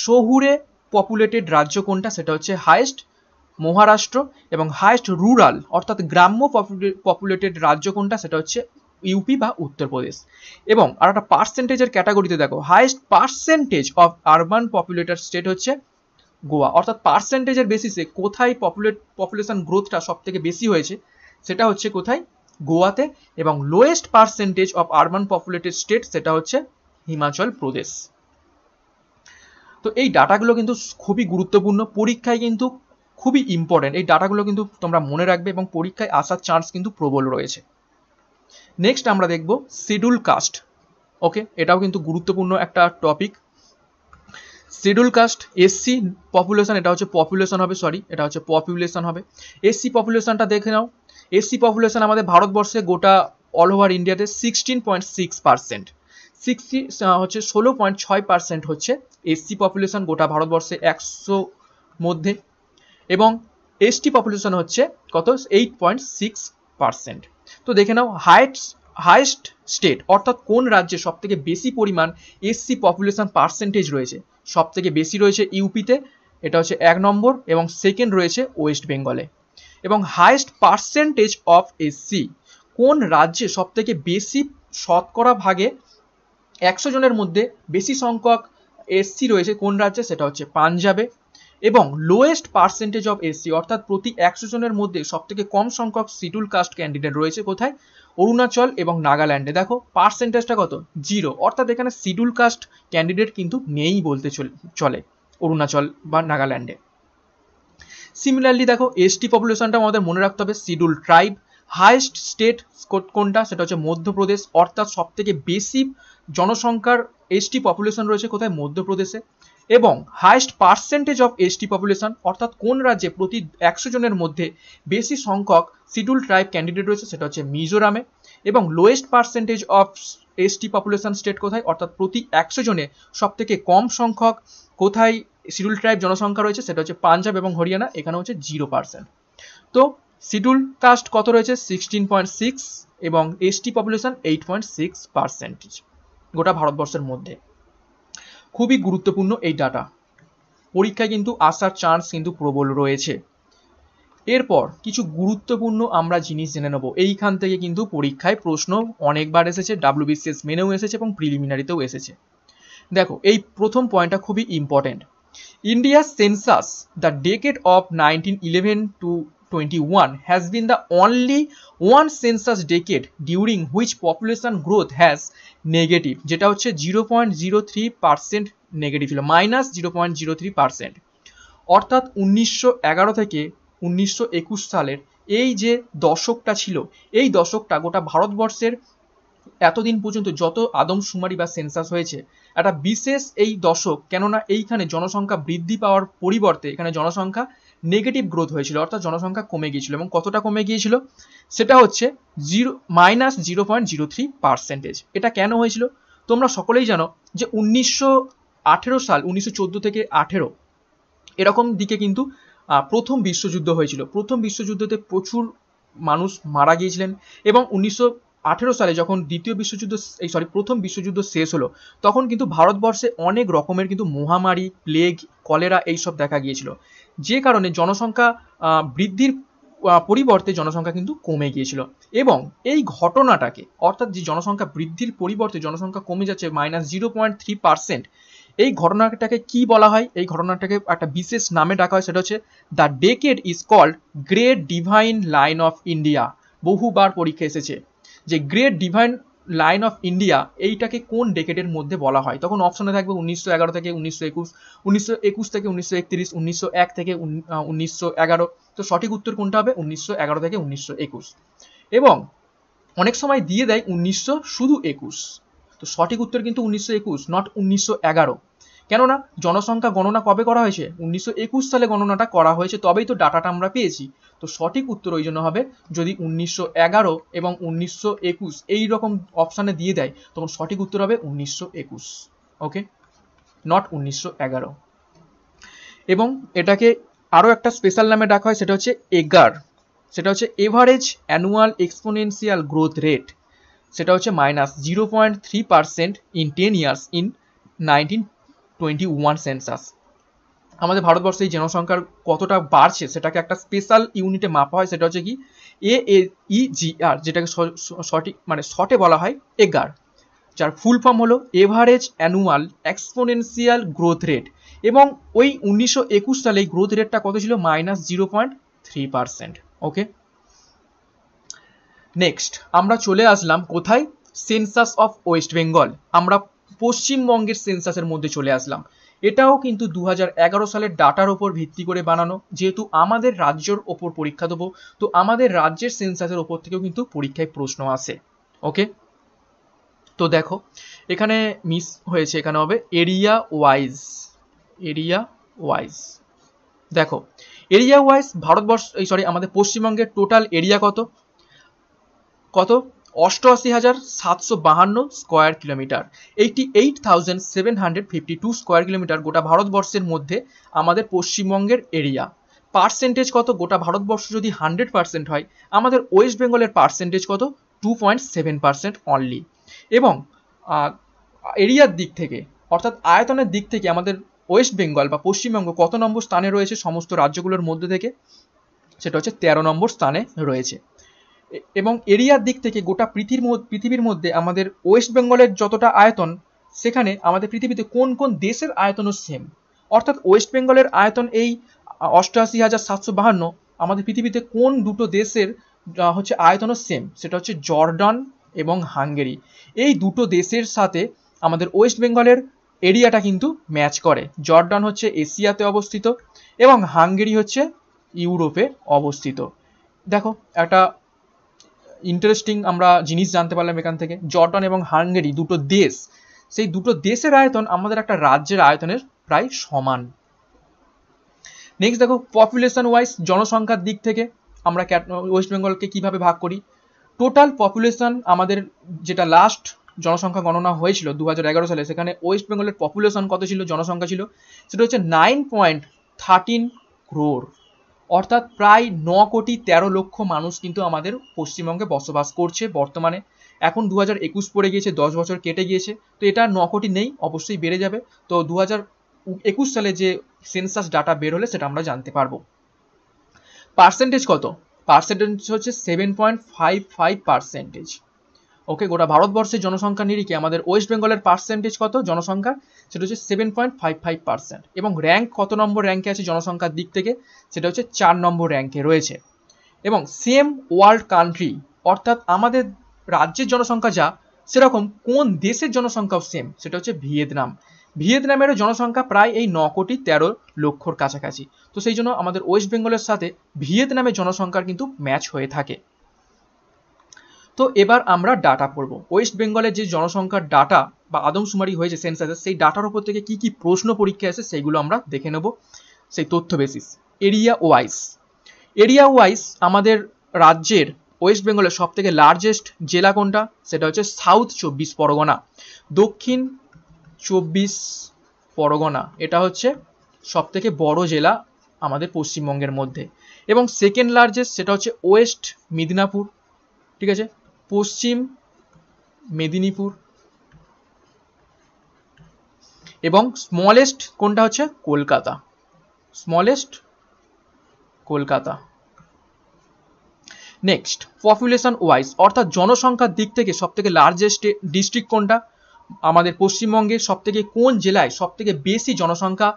শহুরে পপুলেটেড রাজ্য কোনটা সেটা হচ্ছে হাইস্ট মহারাষ্ট্র এবং হাইস্ট রুরাল অর্থাৎ গ্রাম্য পপুলেটেড রাজ্য কোনটা সেটা হচ্ছে ইউপি বা উত্তরপ্রদেশ এবং আর একটা পার্সেন্টেজের ক্যাটাগরিতে দেখো highest percentage of urban populated state হচ্ছে গোয়া অর্থাৎ পার্সেন্টেজের বেসিসে কোথায় পপুলেট পপুলেশন গ্রোথটা সব থেকে বেশি হয়েছে সেটা হচ্ছে কোথায় গোয়াতে এবং lowest percentage of urban populated state সেটা হচ্ছে হিমাচল প্রদেশ তো এই ডাটাগুলো কিন্তু খুবই গুরুত্বপূর্ণ পরীক্ষায় কিন্তু খুবই ইম্পর্টেন্ট এই ডাটাগুলো কিন্তু তোমরা মনে রাখবে এবং পরীক্ষায় আসার চান্স কিন্তু প্রবল রয়েছে নেক্সট আমরা দেখব শিডিউল কাস্ট ওকে এটাও কিন্তু গুরুত্বপূর্ণ একটা topic schedule caste SC population এটা হচ্ছে পপুলেশন হবে সরি এটা হচ্ছে পপুলেশন হবে এসসি পপুলেশনটা দেখে নাও এসসি পপুলেশন আমাদের ভারতবর্ষে গোটা অল ওভার ইন্ডিয়াতে sixteen point six percent sixty হচ্ছে ষোলো পয়েন্ট ছয় পার্সেন্ট হচ্ছে এসসি পপুলেশন গোটা ভারতবর্ষে একশো মধ্যে এবং এসটি পপুলেশন হচ্ছে কত এইট পয়েন্ট সিক্স পার্সেন্ট তো দেখে নাও হাইটস হায়েস্ট স্টেট অর্থাৎ কোন রাজ্যে সব থেকে বেশি পরিমাণ এসসি পপুলেশন পার্সেন্টেজ রয়েছে সব থেকে বেশি রয়েছে ইউপিতে এটা হচ্ছে এক নম্বর এবং সেকেন্ড রয়েছে ওয়েস্ট বেঙ্গলে এবং হায়েস্ট পার্সেন্টেজ অফ এসসি কোন রাজ্যে সব থেকে বেশি শতকরা ভাগে একশো জনের মধ্যে বেশি সংখ্যক এসসি রয়েছে কোন রাজ্যে সেটা হচ্ছে পাঞ্জাবে এবং লোয়েস্ট পার্সেন্টেজ অফ এসসি অর্থাৎ প্রতি একশো জনের মধ্যে সব থেকে কম সংখ্যক শিডিউল কাস্ট ক্যান্ডিডেট রয়েছে কোথায় অরুণাচল এবং নাগাল্যান্ডে দেখো পার্সেন্টেজটা কত জিরো অর্থাৎ এখানে শিডিউল কাস্ট ক্যান্ডিডেট কিন্তু নেই বলতে চলে অরুণাচল বা নাগাল্যান্ডে সিমিলারলি দেখো এসটি পপুলেশনটা আমাদের মনে রাখতে হবে শিডিউল ট্রাইব হাইস্ট স্টেট কোনটা সেটা হচ্ছে মধ্যপ্রদেশ অর্থাৎ সবথেকে বেশি জনসংখ্যার এসটি পপুলেশন রয়েছে কোথায় মধ্যপ্রদেশে এবং highest percentage of ST population অর্থাৎ কোন রাজ্যে প্রতি একশো জনের মধ্যে বেশি সংখ্যক শিডিউল ট্রাইব ক্যান্ডিডেট রয়েছে সেটা হচ্ছে মিজোরামে এবং lowest percentage of ST population state কোথায় অর্থাৎ প্রতি একশো জনে সব থেকে কম সংখ্যক কোথায় সিডুল ট্রাইব জনসংখ্যা রয়েছে সেটা হচ্ছে পাঞ্জাব এবং হরিয়ানা এখানে হচ্ছে জিরো পার্সেন্ট তো শিডিউল কাস্ট কত রয়েছে সিক্সটিন পয়েন্ট সিক্স এবং ST population eight point six percentage গোটা ভারতবর্ষের মধ্যে খুবই গুরুত্বপূর্ণ এই ডাটা পরীক্ষায় কিন্তু আসার চান্স কিন্তু প্রবল রয়েছে এরপর কিছু গুরুত্বপূর্ণ আমরা জিনিস জেনে নেব এইখান থেকে কিন্তু পরীক্ষায় প্রশ্ন অনেকবার এসেছে ডাব্লিউবিসিএস মেনেও এসেছে এবং প্রিলিমিনারিতেও এসেছে দেখো এই প্রথম পয়েন্টটা খুবই important India census the decade of nineteen eleven to 2021 has been the only one census decade during which population growth has negative যেটা হচ্ছে 0.03% নেগেটিভ ছিল মাইনাস 0.03% অর্থাৎ 1911 থেকে 1921 সালের এই যে দশকটা ছিল এই দশকটা গোটা ভারতবর্ষের এতদিন পর্যন্ত যত আদমশুমারি বা সেন্সাস হয়েছে একটা বিশেষ এই দশক কেননা এইখানে জনসংখ্যা বৃদ্ধি পাওয়ার পরিবর্তে এখানে জনসংখ্যা নেগেটিভ গ্রোথ হয়েছিল অর্থাৎ জনসংখ্যা কমে গিয়েছিল এবং কতটা কমে গিয়েছিল সেটা হচ্ছে zero minus zero point zero three percentage এটা কেন হয়েছিল তোমরা সকলেই জানো যে উনিশশো আঠেরো সাল উনিশশো চোদ্দো থেকে আঠেরো এরকম দিকে কিন্তু প্রথম বিশ্বযুদ্ধ হয়েছিল প্রথম বিশ্বযুদ্ধতে প্রচুর মানুষ মারা গিয়েছিলেন এবং উনিশশো আঠেরো সালে যখন দ্বিতীয় বিশ্বযুদ্ধ এই সরি প্রথম বিশ্বযুদ্ধ শেষ হলো তখন কিন্তু ভারতবর্ষে অনেক রকমের কিন্তু মহামারী প্লেগ কলেরা এইসব দেখা গিয়েছিল যে কারণে জনসংখ্যা বৃদ্ধির পরিবর্তে জনসংখ্যা কিন্তু কমে গিয়েছিল এবং এই ঘটনাটাকে অর্থাৎ যে জনসংখ্যা বৃদ্ধির পরিবর্তে জনসংখ্যা কমে যাচ্ছে minus zero point three percent এই ঘটনাটাকে কি বলা হয় এই ঘটনাটাকে একটা বিশেষ নামে ডাকা হয় সেটা হচ্ছে the decade is called great divine line of India বহুবার পরীক্ষা এসেছে যে great divine line of India এইটাকে কোন ডেকেটের মধ্যে বলা হয় তখন অপশনে থাকবে উনিশশো এগারো থেকে উনিশশো একুশ উনিশশো একুশ থেকে উনিশশো একত্রিশ উনিশশো এক থেকে উনিশশো এগারো তো সঠিক উত্তর কোনটা হবে উনিশশো এগারো থেকে উনিশশো একুশ এবং অনেক সময় দিয়ে দেয় উনিশশো শুধু একুশ তো সঠিক উত্তর কিন্তু উনিশশো একুশ নট উনিশশো এগারো কেননা জনসংখ্যা গণনা কবে করা হয়েছে উনিশশো সালে গণনাটা করা হয়েছে তবেই তো ডাটাটা আমরা পেয়েছি তো সঠিক উত্তর ওই জন্য হবে যদি উনিশশো এবং উনিশশো একুশ এই রকম অপশানে দিয়ে দেয় তখন সঠিক উত্তর হবে উনিশশো একুশ ওকে নট উনিশশো এগারো এবং এটাকে আরও একটা স্পেশাল নামে ডাকা হয় সেটা হচ্ছে এগার সেটা হচ্ছে average annual exponential growth rate সেটা হচ্ছে minus zero point three percent in ten years in nineteen twenty one census আমাদের ভারতবর্ষে এই জনসংখ্যার কতটা বাড়ছে সেটাকে একটা স্পেশাল ইউনিটে মাপা হয় সেটা হচ্ছে কি এ ই জি আর যেটাকে সঠিক মানে শর্টে বলা হয় এগার যার ফুল ফর্ম হলো average annual exponential growth rate এবং ওই উনিশশো একুশ সালে এই গ্রোথ রেটটা কত ছিল minus zero point three percent okay next আমরা চলে আসলাম কোথায় সেন্সাস অফ ওয়েস্ট বেঙ্গল আমরা পশ্চিমবঙ্গের সেন্সাসের মধ্যে চলে আসলাম এটাও কিন্তু দু সালের ডাটার ওপর ভিত্তি করে বানানো যেহেতু আমাদের রাজ্যর ওপর পরীক্ষা দেবো তো আমাদের রাজ্যের সেন্সাসের ওপর থেকেও কিন্তু পরীক্ষায় প্রশ্ন আসে ওকে তো দেখো এখানে মিস হয়েছে এখানে হবে এরিয়া ওয়াইজ এরিয়া ওয়াইজ দেখো এরিয়া ওয়াইজ ভারতবর্ষ এই সরি আমাদের পশ্চিমবঙ্গের টোটাল এরিয়া কত কত অষ্টআশি হাজার সাতশো বাহান্ন square kilometre eighty eight thousand seven hundred fifty two square kilometre গোটা ভারতবর্ষের মধ্যে আমাদের পশ্চিমবঙ্গের এরিয়া পার্সেন্টেজ কত গোটা ভারতবর্ষ যদি হান্ড্রেড পার্সেন্ট হয় আমাদের ওয়েস্ট বেঙ্গলের পার্সেন্টেজ কত two point seven percent only এবং এরিয়ার দিক থেকে অর্থাৎ আয়তনের দিক থেকে আমাদের ওয়েস্ট বেঙ্গল বা পশ্চিমবঙ্গ কত নম্বর স্থানে রয়েছে সমস্ত রাজ্যগুলোর মধ্যে থেকে সেটা হচ্ছে তেরো নম্বর স্থানে রয়েছে এবং এরিয়ার দিক থেকে গোটা পৃথিবীর পৃথিবীর মধ্যে আমাদের ওয়েস্ট বেঙ্গলের যতটা আয়তন সেখানে আমাদের পৃথিবীতে কোন কোন দেশের আয়তনও সেম অর্থাৎ ওয়েস্ট বেঙ্গলের আয়তন এই অষ্টআশি হাজার সাতশো বাহান্ন আমাদের পৃথিবীতে কোন দুটো দেশের হচ্ছে আয়তনও সেম সেটা হচ্ছে জর্ডান এবং হাঙ্গেরি এই দুটো দেশের সাথে আমাদের ওয়েস্ট বেঙ্গলের এরিয়াটা কিন্তু ম্যাচ করে জর্ডান হচ্ছে এশিয়াতে অবস্থিত এবং হাঙ্গেরি হচ্ছে ইউরোপে অবস্থিত দেখো একটা ইন্টারেস্টিং আমরা জিনিস জানতে পারলাম এখান থেকে জর্ডন এবং হাঙ্গেরি দুটো দেশ সেই দুটো দেশের আয়তন আমাদের একটা রাজ্যের আয়তনের প্রায় সমান নেক্সট দেখো পপুলেশন ওয়াইজ জনসংখ্যার দিক থেকে আমরা ওয়েস্ট বেঙ্গলকে কীভাবে ভাগ করি টোটাল পপুলেশন আমাদের যেটা লাস্ট জনসংখ্যা গণনা হয়েছিল দু সালে সেখানে ওয়েস্ট বেঙ্গলের পপুলেশন কত ছিল জনসংখ্যা ছিল সেটা হচ্ছে নাইন পয়েন্ট থার্টিন ক্রোর অর্থাৎ প্রায় ন কোটি তেরো লক্ষ মানুষ কিন্তু আমাদের পশ্চিমবঙ্গে বসবাস করছে বর্তমানে এখন দু হাজার একুশ পড়ে গিয়েছে দশ বছর কেটে গিয়েছে তো এটা ন কোটি নেই অবশ্যই বেড়ে যাবে তো দু হাজার একুশ সালে যে সেন্সাস ডাটা বের হলে সেটা আমরা জানতে পারবো পার্সেন্টেজ কত পার্সেন্টেজ হচ্ছে seven point five five percentage okay গোটা ভারতবর্ষের জনসংখ্যা নিরিখে আমাদের ওয়েস্ট বেঙ্গলের পার্সেন্টেজ কত জনসংখ্যা সেটা হচ্ছে seven point five five percent এবং র্যাঙ্ক কত নম্বর র্যাঙ্কে আছে জনসংখ্যার দিক থেকে সেটা হচ্ছে চার নম্বর র্যাঙ্কে রয়েছে এবং সেম ওয়ার্ল্ড কান্ট্রি অর্থাৎ আমাদের রাজ্যের জনসংখ্যা যা সেরকম কোন দেশের জনসংখ্যাও সেম সেটা হচ্ছে ভিয়েতনাম ভিয়েতনামেরও জনসংখ্যা প্রায় এই ন কোটি তেরো লক্ষর কাছাকাছি তো সেই জন্য আমাদের ওয়েস্ট বেঙ্গলের সাথে ভিয়েতনামের জনসংখ্যার কিন্তু ম্যাচ হয়ে থাকে তো এবার আমরা ডাটা পড়ব ওয়েস্ট বেঙ্গলের যে জনসংখ্যার ডাটা বা আদমশুমারি হয়েছে সেন্সাসে সেই ডাটার ওপর থেকে কি কি প্রশ্ন পরীক্ষা আছে সেগুলো আমরা দেখে নেব সেই তথ্য basis area wise area wise আমাদের রাজ্যের ওয়েস্ট বেঙ্গলের সব থেকে লার্জেস্ট জেলা কোনটা সেটা হচ্ছে সাউথ চব্বিশ পরগনা দক্ষিণ চব্বিশ পরগনা এটা হচ্ছে সব থেকে বড় জেলা আমাদের পশ্চিমবঙ্গের মধ্যে এবং সেকেন্ড লার্জেস্ট সেটা হচ্ছে ওয়েস্ট মিদনাপুর ঠিক আছে পশ্চিম মেদিনীপুর এবং স্মলেস্ট কোনটা হচ্ছে Kolkata smallest Kolkata next population wise অর্থাৎ জনসংখ্যার দিক থেকে সব থেকে লার্জেস্ট ডিস্ট্রিক্ট কোনটা আমাদের পশ্চিমবঙ্গে থেকে কোন জেলায় সব থেকে বেশি জনসংখ্যা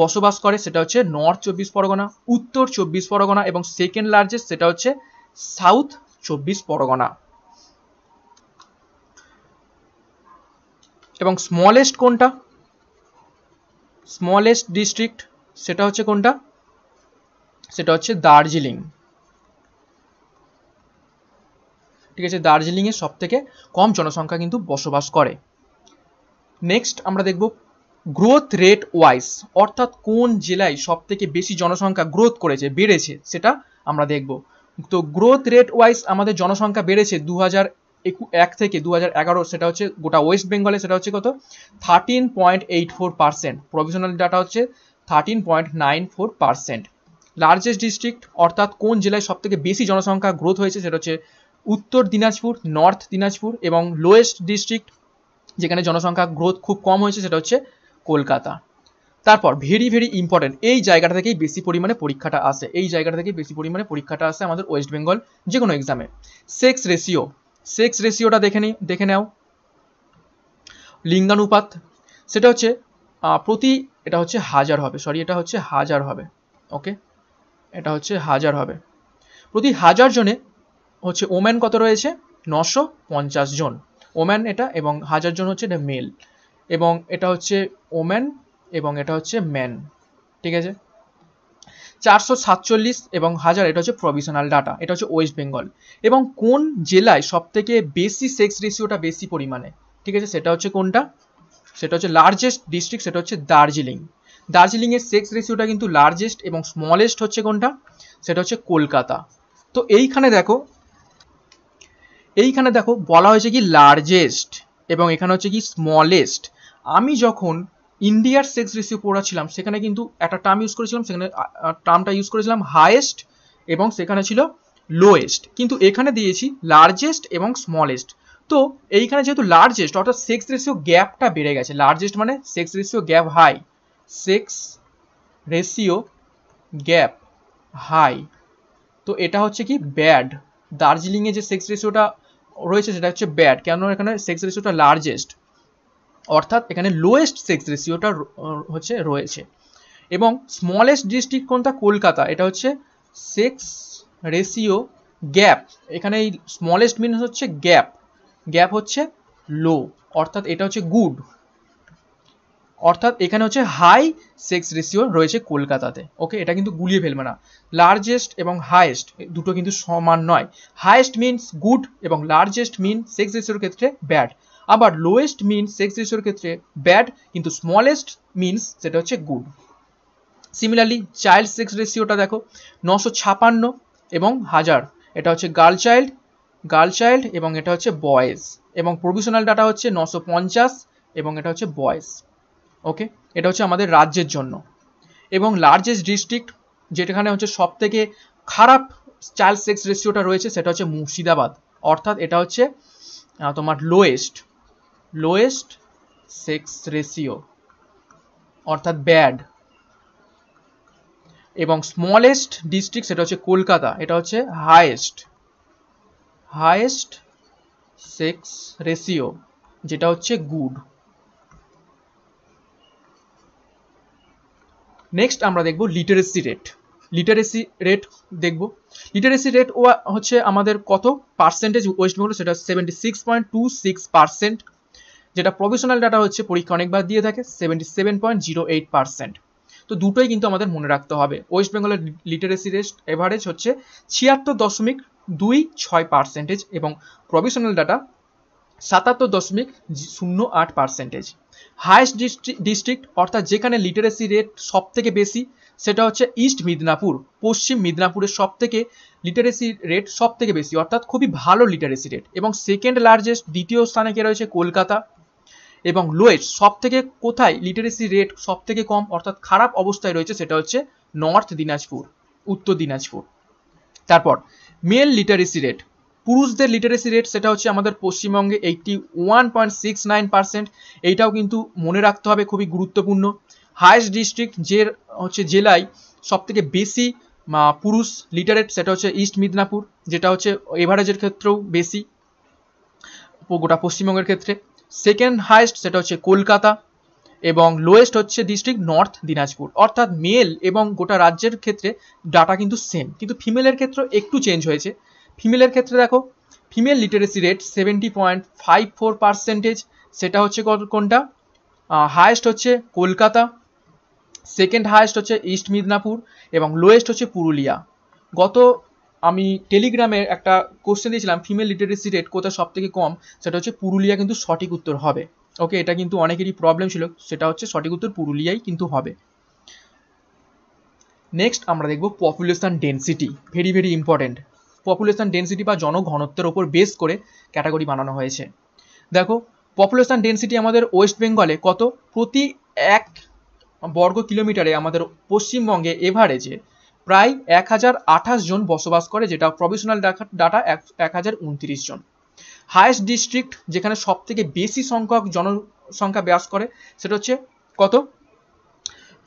বসবাস করে সেটা হচ্ছে নর্থ চব্বিশ পরগনা উত্তর চব্বিশ পরগনা এবং সেকেন্ড লার্জেস্ট সেটা হচ্ছে সাউথ চব্বিশ পরগনা এবং স্মলেস্ট কোনটা স্মলেস্ট ডিস্ট্রিক্ট সেটা হচ্ছে কোনটা সেটা হচ্ছে দার্জিলিং ঠিক আছে দার্জিলিংয়ে সবথেকে কম জনসংখ্যা কিন্তু বসবাস করে নেক্সট আমরা দেখব গ্রোথ রেট ওয়াইজ অর্থাৎ কোন জেলায় সবথেকে বেশি জনসংখ্যা গ্রোথ করেছে বেড়েছে সেটা আমরা দেখব তো গ্রোথ রেট ওয়াইজ আমাদের জনসংখ্যা বেড়েছে দু এক থেকে দু সেটা হচ্ছে গোটা ওয়েস্ট বেঙ্গলে সেটা হচ্ছে কত thirteen point eight four percent provisional data হচ্ছে thirteen point nine four percent largest district অর্থাৎ কোন জেলায় সবথেকে বেশি জনসংখ্যা গ্রোথ হয়েছে সেটা হচ্ছে উত্তর দিনাজপুর নর্থ দিনাজপুর এবং লোয়েস্ট ডিস্ট্রিক্ট যেখানে জনসংখ্যা গ্রোথ খুব কম হয়েছে সেটা হচ্ছে কলকাতা তারপর ভেরি ভেরি ইম্পর্টেন্ট এই জায়গাটা থেকেই বেশি পরিমাণে পরীক্ষাটা আসে এই জায়গাটা থেকে বেশি পরিমাণে পরীক্ষাটা আসে আমাদের ওয়েস্ট বেঙ্গল যে কোনো এক্সামে সেক্স রেশিও সেক্স রেশিওটা দেখে নি দেখে নাও লিঙ্গানুপাত সেটা হচ্ছে প্রতি এটা হচ্ছে হাজার হবে সরি এটা হচ্ছে হাজার হবে ওকে এটা হচ্ছে হাজার হবে প্রতি হাজার জনে হচ্ছে ওম্যান কত রয়েছে নশো পঞ্চাশ জন ওম্যান এটা এবং হাজার জন হচ্ছে এটা মেল এবং এটা হচ্ছে ওম্যান এবং এটা হচ্ছে ম্যান ঠিক আছে চারশো সাতচল্লিশ এবং হাজার এটা হচ্ছে প্রভিশনাল ডাটা এটা হচ্ছে ওয়েস্ট বেঙ্গল এবং কোন জেলায় সব থেকে বেশি সেক্স রেশিওটা বেশি পরিমাণে ঠিক আছে সেটা হচ্ছে কোনটা সেটা হচ্ছে লার্জেস্ট ডিস্ট্রিক্ট সেটা হচ্ছে দার্জিলিং দার্জিলিংয়ের সেক্স রেশিওটা কিন্তু লার্জেস্ট এবং স্মলেস্ট হচ্ছে কোনটা সেটা হচ্ছে কলকাতা তো এইখানে দেখো এইখানে দেখো বলা হয়েছে কি লার্জেস্ট এবং এখানে হচ্ছে কি স্মলেস্ট আমি যখন ইন্ডিয়ার সেক্স রেশিও পড়াছিলাম সেখানে কিন্তু একটা টার্ম ইউজ করেছিলাম সেখানে টার্মটা ইউজ করেছিলাম হায়েস্ট এবং সেখানে ছিল লোয়েস্ট কিন্তু এখানে দিয়েছি লার্জেস্ট এবং স্মলেস্ট তো এইখানে যেহেতু লার্জেস্ট অর্থাৎ সেক্স রেশিও গ্যাপটা বেড়ে গেছে লার্জেস্ট মানে sex ratio gap high sex ratio gap high তো এটা হচ্ছে কি ব্যাড দার্জিলিংয়ে যে সেক্স রেশিওটা রয়েছে সেটা হচ্ছে ব্যাড কেন এখানে সেক্স রেশিওটা লার্জেস্ট অর্থাৎ এখানে লোয়েস্ট সেক্স রেশিওটা হচ্ছে রয়েছে এবং স্মলেস্ট ডিস্ট্রিক্ট কোনটা কলকাতা এটা হচ্ছে সেক্স রেশিও গ্যাপ এখানে এই স্মলেস্ট মিনস হচ্ছে গ্যাপ গ্যাপ হচ্ছে লো অর্থাৎ এটা হচ্ছে গুড অর্থাৎ এখানে হচ্ছে হাই সেক্স রেশিও রয়েছে কলকাতাতে ওকে এটা কিন্তু গুলিয়ে ফেলবে না লার্জেস্ট এবং হায়েস্ট দুটো কিন্তু সমান নয় হায়েস্ট মিনস গুড এবং লার্জেস্ট মিন সেক্স রেশিওর ক্ষেত্রে ব্যাড আবার লোয়েস্ট মিন সেক্স রেশিওর ক্ষেত্রে ব্যাড কিন্তু স্মলেস্ট মিনস সেটা হচ্ছে গুড সিমিলারলি চাইল্ড সেক্স রেশিওটা দেখো নশো ছাপান্ন এবং হাজার এটা হচ্ছে গার্ল চাইল্ড গার্ল চাইল্ড এবং এটা হচ্ছে বয়েজ এবং প্রভিশনাল ডাটা হচ্ছে নশো পঞ্চাশ এবং এটা হচ্ছে বয়েজ ওকে এটা হচ্ছে আমাদের রাজ্যের জন্য এবং লার্জেস্ট ডিস্ট্রিক্ট যেখানে হচ্ছে সবথেকে খারাপ চাইল্ড সেক্স রেশিওটা রয়েছে সেটা হচ্ছে মুর্শিদাবাদ অর্থাৎ এটা হচ্ছে তোমার লোয়েস্ট লোয়েস্ট সেক্স রেশিও অর্থাৎ ব্যাড এবং স্মলেস্ট ডিস্ট্রিক্ট সেটা হচ্ছে কলকাতা এটা হচ্ছে হায়েস্ট হায়েস্ট সেক্স রেশিও যেটা হচ্ছে গুড নেক্সট আমরা দেখব লিটারেসি রেট লিটারেসি রেট দেখব লিটারেসি রেট ও হচ্ছে আমাদের কত পার্সেন্টেজ ওয়েস্ট বেঙ্গল সেটা seventy six point two six percent যেটা প্রভিশনাল ডাটা হচ্ছে পরীক্ষা অনেকবার দিয়ে থাকে seventy seven point zero eight percent তো দুটোই কিন্তু আমাদের মনে রাখতে হবে ওয়েস্ট বেঙ্গলের লিটারেসি রেস্ট এভারেজ হচ্ছে ছিয়াত্তর দশমিক দুই ছয় পার্সেন্টেজ এবং প্রভিশনাল ডাটা সাতাত্তর দশমিক শূন্য আট পার্সেন্টেজ হায়েস্ট ডিস্ট্রিক্ট অর্থাৎ যেখানে লিটারেসি রেট সব থেকে বেশি সেটা হচ্ছে ইস্ট মিদনাপুর পশ্চিম মিদনাপুরের সব থেকে লিটারেসি রেট সব থেকে বেশি অর্থাৎ খুবই ভালো লিটারেসি রেট এবং সেকেন্ড লার্জেস্ট দ্বিতীয় স্থানে কে রয়েছে কলকাতা এবং লোয়েস্ট সব থেকে কোথায় লিটারেসি রেট সব থেকে কম অর্থাৎ খারাপ অবস্থায় রয়েছে সেটা হচ্ছে নর্থ দিনাজপুর উত্তর দিনাজপুর তারপর মেল লিটারেসি রেট পুরুষদের লিটারেসি রেট সেটা হচ্ছে আমাদের পশ্চিমবঙ্গে eighty one point six nine percent এইটাও কিন্তু মনে রাখতে হবে খুবই গুরুত্বপূর্ণ হায়েস্ট ডিস্ট্রিক্ট যে হচ্ছে জেলায় সব থেকে বেশি পুরুষ লিটারেট সেটা হচ্ছে ইস্ট মিদনাপুর যেটা হচ্ছে এভারেজের ক্ষেত্রেও বেশি গোটা পশ্চিমবঙ্গের ক্ষেত্রে সেকেন্ড হাইয়েস্ট সেটা হচ্ছে কলকাতা এবং লোয়েস্ট হচ্ছে ডিস্ট্রিক্ট নর্থ দিনাজপুর অর্থাৎ মেল এবং গোটা রাজ্যের ক্ষেত্রে ডাটা কিন্তু সেম কিন্তু ফিমেলের ক্ষেত্রে একটু চেঞ্জ হয়েছে ফিমেলের ক্ষেত্রে দেখো female literacy rate seventy point five four percentage সেটা হচ্ছে কোনটা হায়েস্ট হচ্ছে কলকাতা সেকেন্ড হায়েস্ট হচ্ছে ইস্ট মিদনাপুর এবং লোয়েস্ট হচ্ছে পুরুলিয়া গত আমি টেলিগ্রামে একটা কোশ্চেন দিয়েছিলাম ফিমেল লিটারেসি রেট কোথায় সব থেকে কম সেটা হচ্ছে পুরুলিয়া কিন্তু সঠিক উত্তর হবে ওকে এটা কিন্তু অনেকেরই প্রবলেম ছিল সেটা হচ্ছে সঠিক উত্তর পুরুলিয়াই কিন্তু হবে নেক্সট আমরা দেখব population density very very important population density বা জনঘনত্বের ওপর বেস করে ক্যাটাগরি বানানো হয়েছে দেখো পপুলেশন ডেন্সিটি আমাদের ওয়েস্ট বেঙ্গলে কত প্রতি এক বর্গ কিলোমিটারে আমাদের পশ্চিমবঙ্গে এভারেজে প্রায় এক হাজার আঠাশ জন বসবাস করে যেটা প্রভিশনাল ডাটা এক হাজার উনত্রিশ জন হায়েস্ট ডিস্ট্রিক্ট যেখানে সব থেকে বেশি সংখ্যক জনসংখ্যা বাস করে সেটা হচ্ছে কত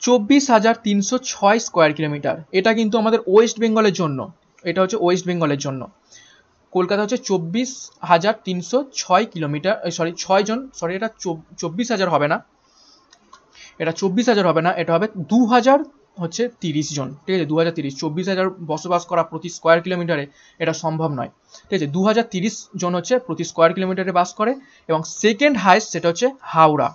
চব্বিশ হাজার তিনশো ছয় স্কোয়ার কিলোমিটার এটা কিন্তু আমাদের ওয়েস্ট বেঙ্গলের জন্য এটা হচ্ছে ওয়েস্ট বেঙ্গলের জন্য কলকাতা হচ্ছে চব্বিশ হাজার তিনশো ছয় কিলোমিটার সরি ছয় জন সরি এটা চব্বিশ হাজার হবে না এটা চব্বিশ হাজার হবে না এটা হবে দু হাজার হচ্ছে তিরিশ জন ঠিক আছে দু হাজার তিরিশ চব্বিশ হাজার বসবাস করা প্রতি স্কোয়ার কিলোমিটারে এটা সম্ভব নয় ঠিক আছে দু হাজার তিরিশ জন হচ্ছে প্রতি স্কোয়ার কিলোমিটারে বাস করে এবং সেকেন্ড হাইস্ট সেটা হচ্ছে হাওড়া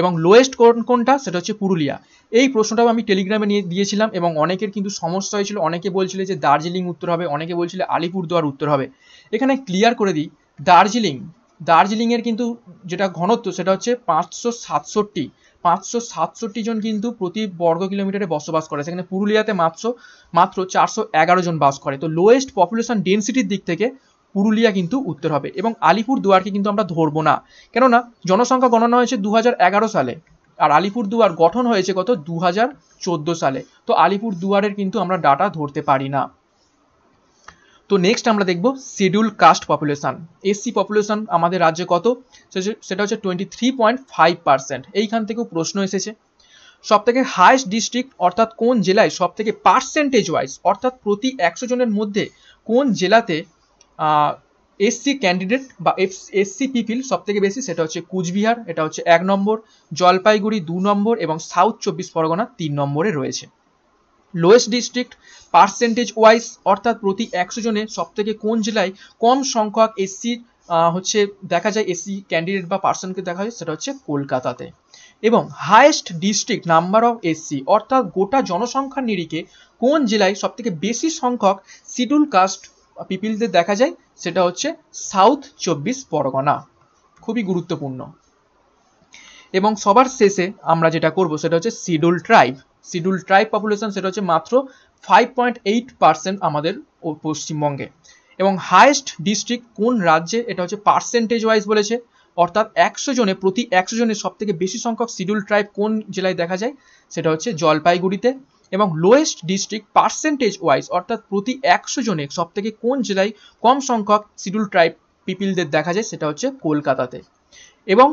এবং লোয়েস্ট কোন কোনটা সেটা হচ্ছে পুরুলিয়া এই প্রশ্নটাও আমি টেলিগ্রামে নিয়ে দিয়েছিলাম এবং অনেকের কিন্তু সমস্যা হয়েছিল অনেকে বলছিল যে দার্জিলিং উত্তর হবে অনেকে বলছিল আলিপুরদুয়ার উত্তর হবে এখানে ক্লিয়ার করে দিই দার্জিলিং দার্জিলিংয়ের কিন্তু যেটা ঘনত্ব সেটা হচ্ছে পাঁচশো সাতষট্টি পাঁচশো সাতষট্টি জন কিন্তু প্রতি বর্গ কিলোমিটারে বসবাস করে সেখানে পুরুলিয়াতে মাত্র মাত্র চারশো এগারো জন বাস করে তো লোয়েস্ট পপুলেশন ডেন্সিটির দিক থেকে পুরুলিয়া কিন্তু উত্তর হবে এবং আলিপুর দুয়ারকে কিন্তু আমরা ধরবো না কেননা জনসংখ্যা গণনা হয়েছে দু সালে আর আলিপুর দুয়ার গঠন হয়েছে কত দু সালে তো আলিপুর দুয়ারের কিন্তু আমরা ডাটা ধরতে পারি না তো নেক্সট আমরা দেখব schedule caste population SC population আমাদের রাজ্যে কত সেটা হচ্ছে twenty three point five percent এইখান থেকেও প্রশ্ন এসেছে সব থেকে হায়েস্ট ডিস্ট্রিক্ট অর্থাৎ কোন জেলায় সব থেকে পার্সেন্টেজ ওয়াইজ অর্থাৎ প্রতি একশো জনের মধ্যে কোন জেলাতে এসসি ক্যান্ডিডেট বা এসসি পিপিল সব থেকে বেশি সেটা হচ্ছে কুচবিহার এটা হচ্ছে এক নম্বর জলপাইগুড়ি দু নম্বর এবং সাউথ চব্বিশ পরগনা তিন নম্বরে রয়েছে লোয়েস্ট ডিস্ট্রিক্ট পার্সেন্টেজ ওয়াইজ অর্থাৎ প্রতি একশো জনে থেকে কোন জেলায় কম সংখ্যক এসসি হচ্ছে দেখা যায় এসসি ক্যান্ডিডেট বা পার্সনকে দেখা যায় সেটা হচ্ছে কলকাতাতে এবং highest district number of SC অর্থাৎ গোটা জনসংখ্যার নিরিখে কোন জেলায় সব থেকে বেশি সংখ্যক শিডিউল কাস্ট পিপিলদের দেখা যায় সেটা হচ্ছে সাউথ চব্বিশ পরগনা খুবই গুরুত্বপূর্ণ এবং সবার শেষে আমরা যেটা করব সেটা হচ্ছে schedule tribe schedule tribe population সেটা হচ্ছে মাত্র ফাইভ পয়েন্ট এইট পার্সেন্ট আমাদের পশ্চিমবঙ্গে এবং হায়েস্ট ডিস্ট্রিক্ট কোন রাজ্যে এটা হচ্ছে পার্সেন্টেজ ওয়াইজ বলেছে অর্থাৎ একশো জনে প্রতি একশো জনের সব থেকে বেশি সংখ্যক শিডিউল ট্রাইব কোন জেলায় দেখা যায় সেটা হচ্ছে জলপাইগুড়িতে এবং লোয়েস্ট ডিস্ট্রিক্ট পার্সেন্টেজ ওয়াইজ অর্থাৎ প্রতি একশো জনে সব থেকে কোন জেলায় কম সংখ্যক শিডিউল ট্রাইব পিপিলদের দেখা যায় সেটা হচ্ছে কলকাতাতে এবং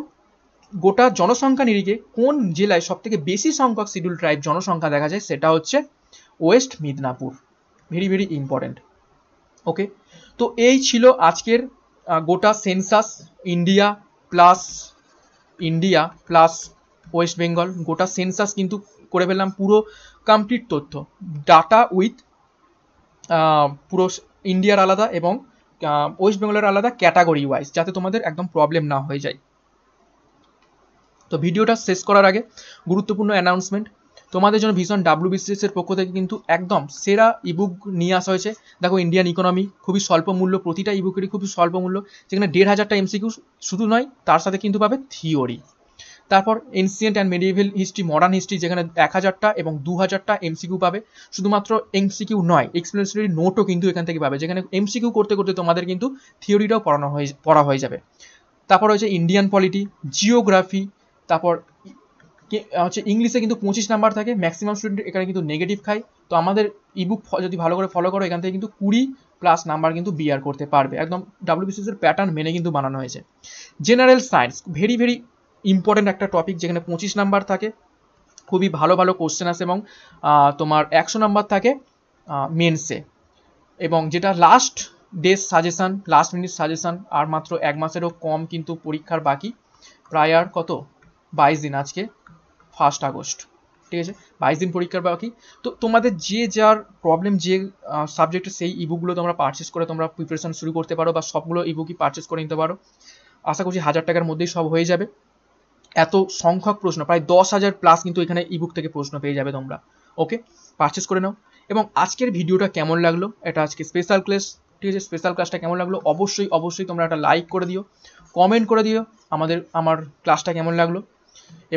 গোটা জনসংখ্যা নিরিখে কোন জেলায় সব থেকে বেশি সংখ্যক শিডিউল ট্রাইব জনসংখ্যা দেখা যায় সেটা হচ্ছে West Midnapore very very important okay তো এই ছিল আজকের গোটা census India plus India plus West Bengal গোটা সেন্সাস কিন্তু করে ফেললাম পুরো কমপ্লিট তথ্য ডাটা উইথ পুরো ইন্ডিয়ার আলাদা এবং ওয়েস্ট বেঙ্গলের আলাদা ক্যাটাগরি ওয়াইজ যাতে তোমাদের একদম প্রবলেম না হয়ে যায় তো ভিডিওটা শেষ করার আগে গুরুত্বপূর্ণ অ্যানাউন্সমেন্ট তোমাদের জন্য ভীষণ ডাব্লিউবিসিএসের পক্ষ থেকে কিন্তু একদম সেরা ইবুক নিয়ে আসা হয়েছে দেখো ইন্ডিয়ান ইকোনমি খুবই স্বল্প মূল্য প্রতিটা ইবুকেরই খুবই স্বল্প মূল্য যেখানে দেড় হাজারটা এমসিকিউ শুধু নয় তার সাথে কিন্তু পাবে থিওরি তারপর ancient and medieval history modern history যেখানে এক হাজারটা এবং দু হাজারটা এমসিকিউ পাবে শুধুমাত্র এমসিকিউ নয় এক্সপ্লেনেশনারি নোটও কিন্তু এখান থেকে পাবে যেখানে এমসিকিউ করতে করতে তোমাদের কিন্তু থিওরিটাও পড়ানো হয়ে পড়া হয়ে যাবে তারপর রয়েছে ইন্ডিয়ান পলিটি জিওগ্রাফি তারপর হচ্ছে ইংলিশে কিন্তু পঁচিশ নাম্বার থাকে ম্যাক্সিমাম স্টুডেন্ট এখানে কিন্তু নেগেটিভ খায় তো আমাদের ইবুক যদি ভালো করে ফলো করো এখান থেকে কিন্তু কুড়ি প্লাস নাম্বার কিন্তু বিয়ার করতে পারবে একদম ডাব্লিউবিসিএসের প্যাটার্ন মেনে কিন্তু বানানো হয়েছে general science very very important একটা টপিক যেখানে পঁচিশ নাম্বার থাকে খুবই ভালো ভালো কোশ্চেন আসে এবং তোমার একশো নাম্বার থাকে মেন্সে এবং যেটা last days suggestion last minute suggestion আর মাত্র এক মাসেরও কম কিন্তু পরীক্ষার বাকি প্রায় আর কত বাইশ দিন আজকে ফার্স্ট আগস্ট ঠিক আছে বাইশ দিন পরীক্ষার বাকি তো তোমাদের যে যার প্রবলেম যে সাবজেক্টে সেই ইবুকগুলো তোমরা পারচেস করে তোমরা প্রিপারেশন শুরু করতে পারো বা সবগুলো ইবুকই পারচেস করে নিতে পারো আশা করছি হাজার টাকার মধ্যেই সব হয়ে যাবে এত সংখ্যক প্রশ্ন প্রায় দশ হাজার প্লাস কিন্তু এখানে ইবুক থেকে প্রশ্ন পেয়ে যাবে তোমরা ওকে পারচেস করে নাও এবং আজকের ভিডিওটা কেমন লাগলো এটা আজকে স্পেশাল ক্লাস ঠিক আছে স্পেশাল ক্লাসটা কেমন লাগলো অবশ্যই অবশ্যই তোমরা একটা লাইক করে দিও কমেন্ট করে দিও আমাদের আমার ক্লাসটা কেমন লাগলো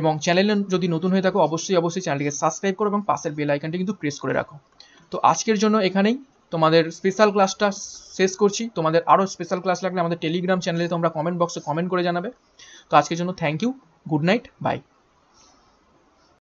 এবং চ্যানেলে যদি নতুন হয়ে থাকো অবশ্যই অবশ্যই চ্যানেলটিকে সাবস্ক্রাইব করো এবং পাশের বেল আইকনটি কিন্তু প্রেস করে রাখো তো আজকের জন্য এখানেই তোমাদের স্পেশাল ক্লাসটা শেষ করছি তোমাদের আরও স্পেশাল ক্লাস লাগলে আমাদের টেলিগ্রাম চ্যানেলে তোমরা কমেন্ট বক্সে কমেন্ট করে জানাবে তো আজকের জন্য thank you good night by